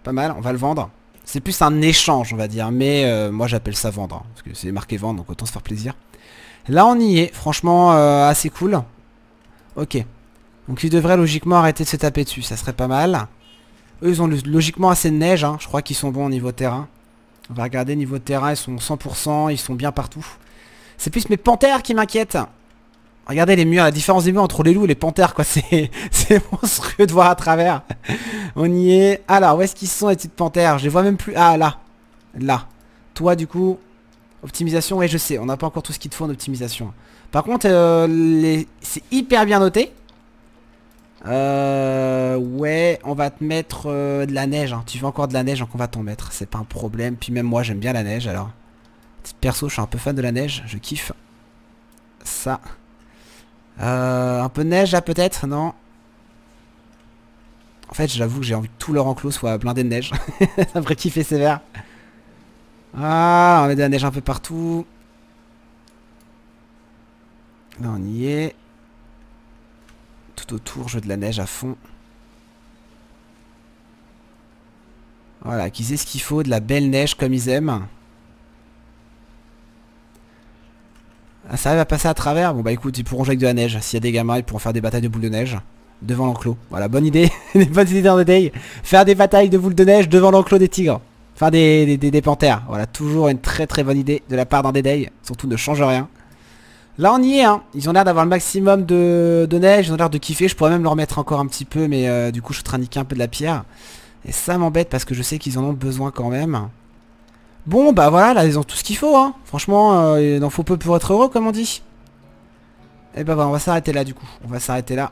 Pas mal, on va le vendre. C'est plus un échange, on va dire. Mais euh, moi, j'appelle ça vendre. Hein, parce que c'est marqué vendre, donc autant se faire plaisir. Là, on y est. Franchement, euh, assez cool. Ok. Donc, ils devraient logiquement arrêter de se taper dessus. Ça serait pas mal. Eux, ils ont logiquement assez de neige. Hein, je crois qu'ils sont bons au niveau terrain. On va regarder niveau terrain. Ils sont 100%. Ils sont bien partout. C'est plus mes panthères qui m'inquiètent. Regardez les murs, la différence des murs entre les loups et les panthères, quoi. C'est monstrueux de voir à travers. On y est. Alors, où est-ce qu'ils sont, les petites panthères Je les vois même plus. Ah, là. Là. Toi, du coup, optimisation. Oui, je sais, on n'a pas encore tout ce qu'il te faut en optimisation. Par contre, euh, c'est hyper bien noté. Euh, ouais, on va te mettre euh, de la neige. Hein. Tu veux encore de la neige, donc on va t'en mettre. C'est pas un problème. Puis même moi, j'aime bien la neige, alors. Perso, je suis un peu fan de la neige. Je kiffe. Ça. Euh, un peu de neige là peut-être, non En fait j'avoue que j'ai envie que tout leur enclos soit blindé de neige. un vrai kiff sévère. Ah, on met de la neige un peu partout. Là on y est. Tout autour, veux de la neige à fond. Voilà, qu'ils aient ce qu'il faut, de la belle neige comme ils aiment. Ah, ça arrive à passer à travers, bon bah écoute, ils pourront jouer avec de la neige. S'il y a des gamins, ils pourront faire des batailles de boules de neige devant l'enclos. Voilà, bonne idée, bonne idée idées dans day. Faire des batailles de boules de neige devant l'enclos des tigres. Enfin des, des, panthères. Voilà, toujours une très très bonne idée de la part d'un day. Surtout ne change rien. Là on y est hein. Ils ont l'air d'avoir le maximum de, neige, ils ont l'air de kiffer. Je pourrais même leur mettre encore un petit peu, mais euh, du coup je suis un peu de la pierre. Et ça m'embête parce que je sais qu'ils en ont besoin quand même. Bon, bah voilà, là, ils ont tout ce qu'il faut, hein. Franchement, euh, il en faut peu pour être heureux, comme on dit. Et eh bah, ben voilà, on va s'arrêter là, du coup. On va s'arrêter là.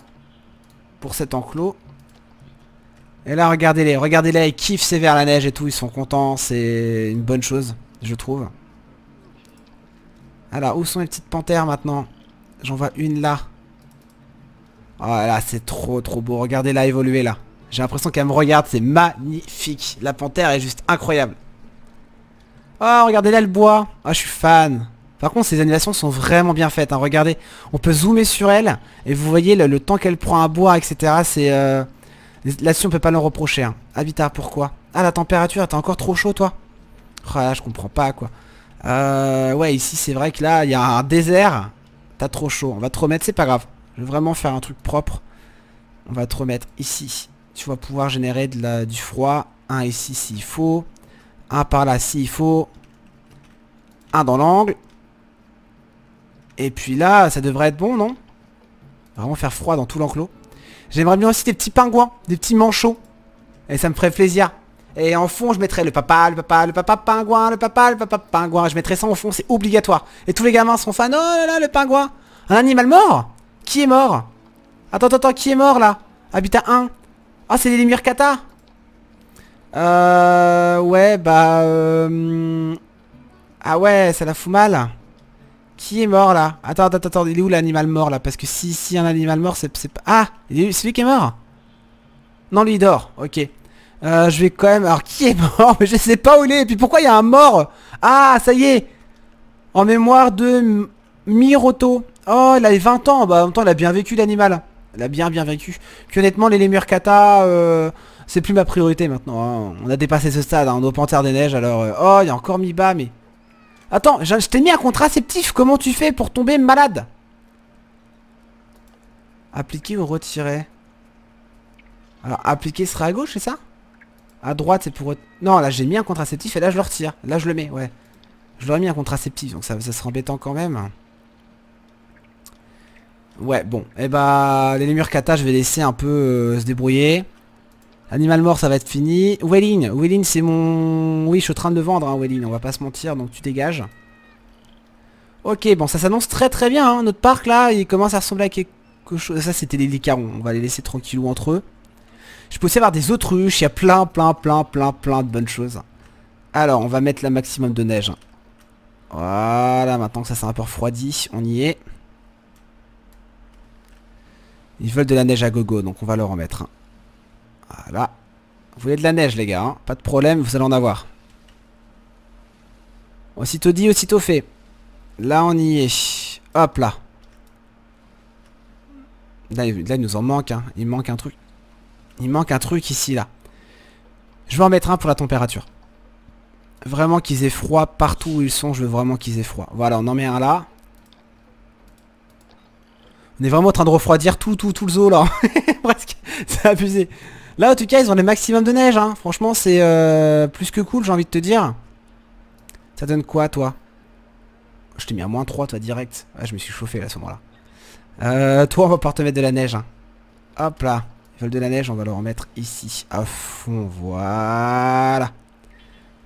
Pour cet enclos. Et là, regardez-les. Regardez-les, ils kiffent vers la neige et tout. Ils sont contents. C'est une bonne chose, je trouve. Alors, où sont les petites panthères, maintenant J'en vois une, là. Oh là, c'est trop, trop beau. Regardez-la évoluer, là. J'ai l'impression qu'elle me regarde. C'est magnifique. La panthère est juste incroyable. Oh, regardez là le bois. Ah, oh, je suis fan. Par contre, ces animations sont vraiment bien faites. Hein. Regardez, on peut zoomer sur elle et vous voyez le, temps qu'elle prend à boire, etc. C'est euh, Là-dessus, on peut pas leur reprocher. Hein. Habitat, ah, pourquoi Ah, la température, t'es encore trop chaud, toi Ah je comprends pas, quoi. Euh, ouais, ici, c'est vrai que là, il y a un désert. T'as trop chaud. On va te remettre, c'est pas grave. Je vais vraiment faire un truc propre. On va te remettre ici. Tu vas pouvoir générer de la, du froid. Un ici, s'il faut. Un par là s'il faut. Un dans l'angle. Et puis là, ça devrait être bon, non Vraiment faire froid dans tout l'enclos. J'aimerais bien aussi des petits pingouins, des petits manchots. Et ça me ferait plaisir. Et en fond, je mettrais le papa, le papa, le papa pingouin, le papa, le papa pingouin. Je mettrais ça en fond, c'est obligatoire. Et tous les gamins sont fans. Oh là là, le pingouin Un animal mort Qui est mort Attends, attends, attends, qui est mort là Habitat 1. Ah, c'est les lémures euh, ouais, bah... Euh... Ah ouais, ça la fout mal. Qui est mort là Attends, attends, attends, il est où l'animal mort là Parce que si, si un animal mort, c'est... pas... Ah C'est lui qui est mort Non, lui il dort, ok. Euh, je vais quand même... Alors, qui est mort Mais je sais pas où il est. Et puis pourquoi il y a un mort Ah, ça y est En mémoire de Miroto. Oh, il avait 20 ans. Bah, en même temps, il a bien vécu l'animal. Il a bien, bien vécu. Puis honnêtement, les lémurkata... Euh, c'est plus ma priorité maintenant. Hein. On a dépassé ce stade, on hein, est au Panthère des Neiges, alors... Euh, oh, il y a encore Miba, mais... Attends, je, t'ai mis un contraceptif, comment tu fais pour tomber malade Appliquer ou retirer Alors, appliquer sera à gauche, c'est ça À droite, c'est pour... Non, là, j'ai mis un contraceptif et là, je le retire. Là, je le mets, ouais. Je leur mis un contraceptif, donc ça, ça embêtant quand même. Ouais, bon. Et eh bah, les lémures kata, je vais laisser un peu euh, se débrouiller. Animal mort, ça va être fini. Welling, Welling c'est mon... Oui, je suis en train de le vendre, hein, Welling, on va pas se mentir, donc tu dégages. Ok, bon, ça s'annonce très très bien, hein. notre parc là, il commence à ressembler à quelque chose... Ça, c'était les licarons, on va les laisser tranquillou entre eux. Je peux aussi avoir des autruches, il y a plein, plein, plein, plein, plein de bonnes choses. Alors, on va mettre la maximum de neige. Voilà, maintenant que ça s'est un peu refroidi, on y est. Ils veulent de la neige à gogo, donc on va leur en mettre. Hein. Voilà. Vous voulez de la neige les gars, hein. pas de problème, vous allez en avoir. Aussitôt dit, aussitôt fait. Là on y est. Hop là. Là, il nous en manque, hein. il manque un truc. Il manque un truc ici là. Je vais en mettre un pour la température. Vraiment qu'ils aient froid partout où ils sont, je veux vraiment qu'ils aient froid. Voilà, on en met un là. On est vraiment en train de refroidir tout, tout, tout le zoo là. Presque, c'est abusé. Là, en tout cas, ils ont le maximum de neige, hein. Franchement, c'est euh, plus que cool, j'ai envie de te dire. Ça donne quoi, toi Je t'ai mis à moins 3, toi, direct. Ah, je me suis chauffé, là, à ce moment-là. Euh, toi, on va pouvoir te mettre de la neige. Hein. Hop là. Ils veulent de la neige, on va leur remettre ici. À fond, voilà.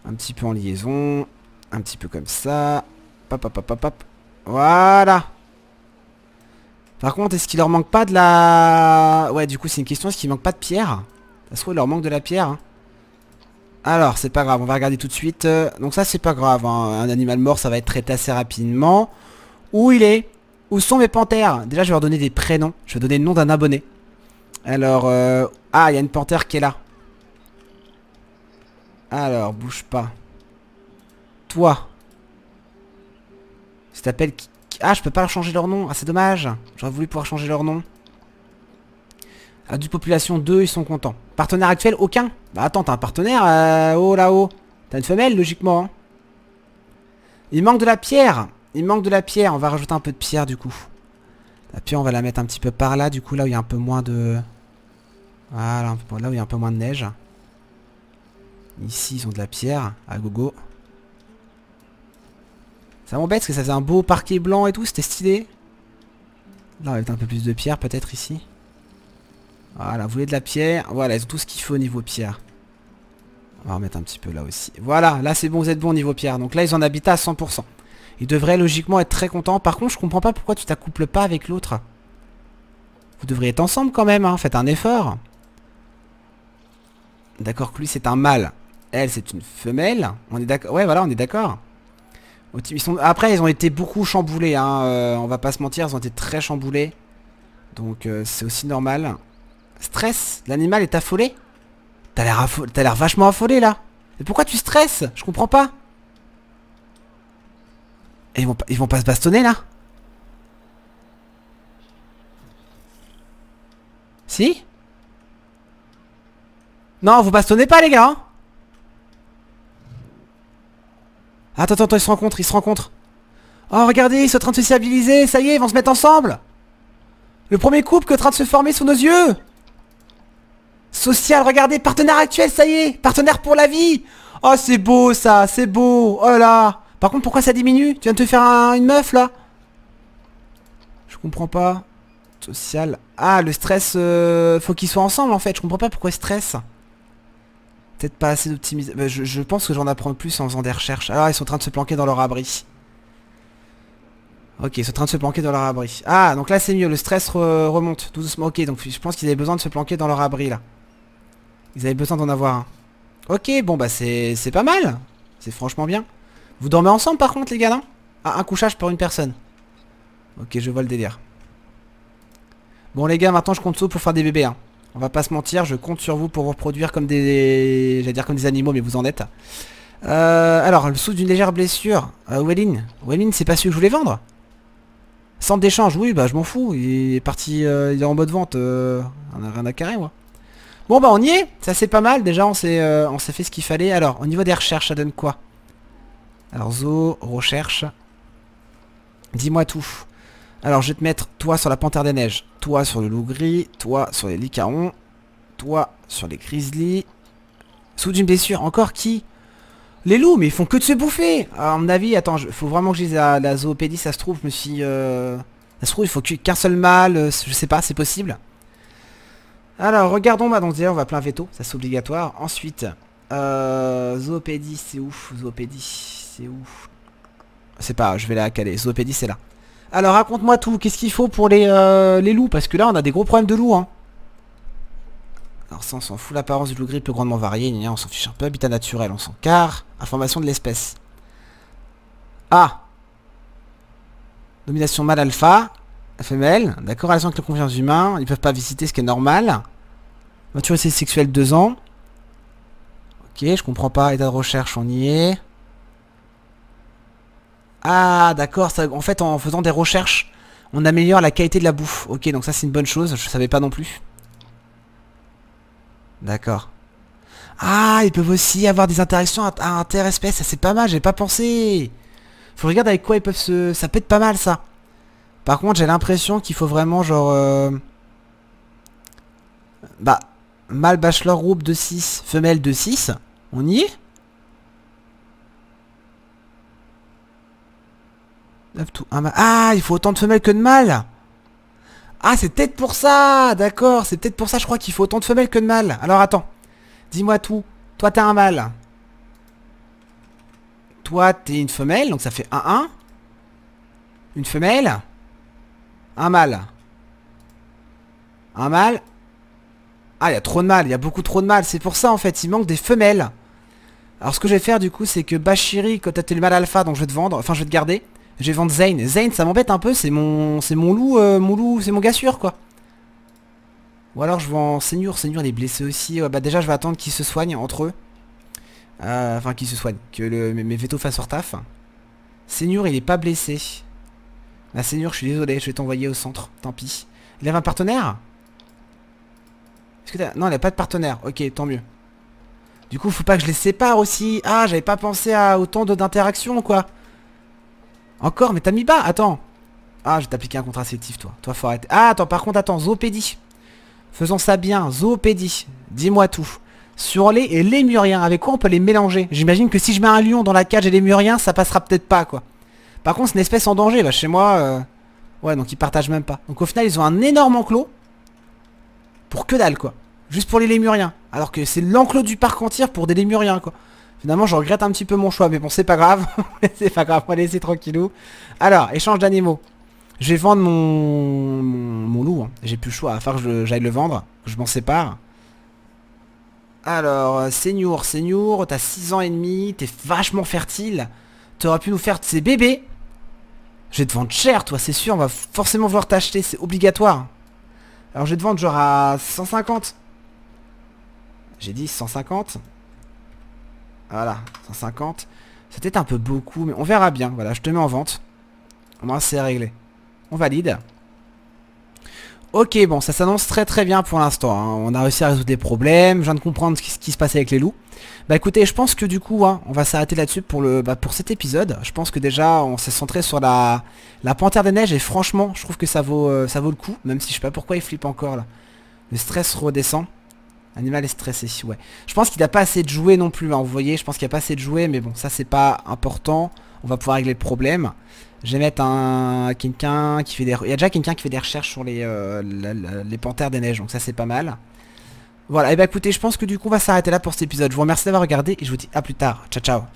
Un petit peu en liaison. Un petit peu comme ça. Hop, hop, hop, hop, hop Voilà. Par contre, est-ce qu'il leur manque pas de la... Ouais, du coup, c'est une question. Est-ce qu'il manque pas de pierre est-ce leur manque de la pierre. Hein. Alors, c'est pas grave, on va regarder tout de suite. Euh, donc ça, c'est pas grave. Hein. Un animal mort, ça va être traité assez rapidement. Où il est Où sont mes panthères Déjà, je vais leur donner des prénoms. Je vais donner le nom d'un abonné. Alors, euh... ah, il y a une panthère qui est là. Alors, bouge pas. Toi. Ça qui... Ah, je peux pas leur changer leur nom. Ah, c'est dommage. J'aurais voulu pouvoir changer leur nom. Ah, du population 2, ils sont contents. Partenaire actuel, aucun Bah attends, t'as un partenaire euh, Oh là-haut T'as une femelle, logiquement. Hein. Il manque de la pierre Il manque de la pierre, on va rajouter un peu de pierre du coup. La pierre, on va la mettre un petit peu par là, du coup, là où il y a un peu moins de... Voilà, là où il y a un peu moins de neige. Ici, ils ont de la pierre, à gogo. Ça m'embête parce que ça faisait un beau parquet blanc et tout, c'était stylé. Là, on va mettre un peu plus de pierre peut-être ici. Voilà, vous voulez de la pierre Voilà, ils ont tout ce qu'il faut au niveau pierre. On va remettre un petit peu là aussi. Voilà, là c'est bon, vous êtes bon au niveau pierre. Donc là, ils en habitent à 100%. Ils devraient logiquement être très contents. Par contre, je comprends pas pourquoi tu t'accouples pas avec l'autre. Vous devriez être ensemble quand même, hein. faites un effort. D'accord que lui c'est un mâle. Elle c'est une femelle. On est d'accord. Ouais voilà, on est d'accord. Après ils ont été beaucoup chamboulés, hein. Euh, on va pas se mentir, ils ont été très chamboulés. Donc euh, c'est aussi normal. Stress L'animal est affolé T'as l'air vachement affolé là Mais pourquoi tu stresses Je comprends pas Et ils vont, ils vont pas se bastonner là Si Non, vous bastonnez pas les gars hein. Attends, attends, attends, ils se rencontrent, ils se rencontrent Oh regardez, ils sont en train de se stabiliser, ça y est, ils vont se mettre ensemble Le premier couple qui est en train de se former sous nos yeux Social, regardez, partenaire actuel, ça y est Partenaire pour la vie Oh, c'est beau, ça, c'est beau Oh là Par contre, pourquoi ça diminue Tu viens de te faire une meuf, là Je comprends pas. Social. Ah, le stress, euh, faut qu'ils soient ensemble, en fait. Je comprends pas pourquoi stress. Peut-être pas assez d'optimisme... Bah, je, pense que j'en apprends plus en faisant des recherches. Alors, ils sont en train de se planquer dans leur abri. Ok, ils sont en train de se planquer dans leur abri. Ah, donc là, c'est mieux. Le stress remonte. Doucement. Ok, donc je pense qu'ils avaient besoin de se planquer dans leur abri, là. Ils avaient besoin d'en avoir un. Ok, bon bah c'est pas mal. C'est franchement bien. Vous dormez ensemble par contre les gars, non Ah, un couchage pour une personne. Ok, je vois le délire. Bon les gars, maintenant je compte sur vous pour faire des bébés. Hein. On va pas se mentir, je compte sur vous pour vous reproduire comme des... J'allais dire comme des animaux, mais vous en êtes. Euh, alors, le sous d'une légère blessure. Euh, Wellin. c'est pas celui que je voulais vendre Centre d'échange, oui, bah je m'en fous. Il est parti, euh, il est en mode vente. on euh, a rien à carrer, moi. Bon bah on y est Ça c'est pas mal, déjà on s'est euh, s'est fait ce qu'il fallait. Alors, au niveau des recherches, ça donne quoi Alors zo, recherche. Dis-moi tout. Alors je vais te mettre toi sur la panthère des neiges, toi sur le loup gris, toi sur les licarons, toi sur les grizzlies. Sous d'une blessure, encore qui les loups, mais ils font que de se bouffer Alors, À mon avis, attends, je, faut vraiment que je dise la, zoopédie, ça se trouve, je me suis... Euh, ça se trouve, il faut qu'un seul mâle, euh, je sais pas, c'est possible alors, regardons, bah, donc on va plein veto, ça c'est obligatoire. Ensuite, euh, zoopédie, c'est ouf, zoopédie, c'est ouf. C'est pas, je vais la caler, zoopédie, c'est là. Alors, raconte-moi tout, qu'est-ce qu'il faut pour les, euh, les loups Parce que là, on a des gros problèmes de loups, hein. Alors ça, on s'en fout, l'apparence du loup gris peut grandement varier, on s'en fiche un peu, habitat naturel, on s'en carre. Information de l'espèce. Ah Domination mâle alpha, femelle, d'accord, relation avec le confiance humain, ils peuvent pas visiter ce qui est normal. Maturité sexuelle 2 ans. Ok, je comprends pas. État de recherche, on y est. Ah, d'accord. En fait, en faisant des recherches, on améliore la qualité de la bouffe. Ok, donc ça, c'est une bonne chose. Je savais pas non plus. D'accord. Ah, ils peuvent aussi avoir des interactions à, interespèce, Ça, c'est pas mal. J'ai pas pensé. Faut regarder avec quoi ils peuvent se... Ça peut être pas mal, ça. Par contre, j'ai l'impression qu'il faut vraiment, genre... Euh, bah, mâle bachelor groupe de 6, femelle de 6. On y est Ah, il faut autant de femelles que de mâles Ah, c'est peut-être pour ça D'accord, c'est peut-être pour ça, je crois qu'il faut autant de femelles que de mâles. Alors attends, dis-moi tout. Toi, t'es un mâle. Toi, t'es une femelle, donc ça fait 1-1. Un, un. Une femelle. Un mâle. Un mâle, ah, il y a trop de mal, il y a beaucoup trop de mal. C'est pour ça, en fait, il manque des femelles. Alors, ce que je vais faire, du coup, c'est que Bashiri, quand t'es le mal alpha, donc je vais te vendre, enfin, je vais te garder. Je vais vendre Zayn. Zayn ça m'embête un peu, c'est mon c'est mon loup, euh, loup, c'est mon gars sûr, quoi. Ou alors, je vends Seigneur. Seigneur, il est blessé aussi. bah, déjà, je vais attendre qu'ils se soignent entre eux. Euh, enfin, qu'ils se soignent. Que le, mes, veto fassent leur taf. Seigneur, il est pas blessé. La Seigneur, je suis désolé, je vais t'envoyer au centre. Tant pis. Il avait un partenaire non, elle pas de partenaire. Ok, tant mieux. Du coup, faut pas que je les sépare aussi. Ah, j'avais pas pensé à autant d'interactions, quoi. Encore, mais t'as mis bas. Attends. Ah, je vais t'appliquer un contraceptif, toi. Toi, faut arrêter. Ah, attends, par contre, attends. Zoopédie. Faisons ça bien. Zoopédie. Dis-moi tout. Sur les et les muriens. Avec quoi on peut les mélanger J'imagine que si je mets un lion dans la cage et les muriens, ça passera peut-être pas, quoi. Par contre, c'est une espèce en danger. chez moi... Euh, ouais, donc ils partagent même pas. Donc au final, ils ont un énorme enclos. Pour que dalle, quoi juste pour les lémuriens. Alors que c'est l'enclos du parc entier pour des lémuriens, quoi. Finalement, je regrette un petit peu mon choix, mais bon, c'est pas grave. c'est pas grave, on va laisser tranquillou. Alors, échange d'animaux. Je vais vendre mon, mon, loup. Hein. J'ai plus le choix, à faire que j'aille le vendre. je m'en sépare. Alors, euh, Seigneur, Seigneur, t'as 6 ans et demi, t'es vachement fertile. T'aurais pu nous faire ces bébés. Je vais te vendre cher, toi, c'est sûr, on va forcément vouloir t'acheter, c'est obligatoire. Alors, je vais te vendre genre à 150. J'ai dit 150. Voilà, 150. C'était un peu beaucoup, mais on verra bien. Voilà, je te mets en vente. Moi, c'est réglé. On valide. Ok, bon, ça s'annonce très très bien pour l'instant. Hein. On a réussi à résoudre des problèmes. Je viens de comprendre ce qui, se passait avec les loups. Bah écoutez, je pense que du coup, hein, on va s'arrêter là-dessus pour, le, bah, pour cet épisode. Je pense que déjà, on s'est centré sur la, la Panthère des Neiges. Et franchement, je trouve que ça vaut, euh, ça vaut le coup. Même si je sais pas pourquoi il flippe encore là. Le stress redescend. Animal est stressé, ouais. Je pense qu'il n'a pas assez de jouets non plus, hein. vous voyez, je pense qu'il n'y a pas assez de jouets, mais bon, ça c'est pas important. On va pouvoir régler le problème. Je vais mettre un quelqu'un qui fait des... Il y a déjà quelqu'un qui fait des recherches sur les, euh, les panthères des neiges, donc ça c'est pas mal. Voilà, et bah écoutez, je pense que du coup on va s'arrêter là pour cet épisode. Je vous remercie d'avoir regardé et je vous dis à plus tard. Ciao, ciao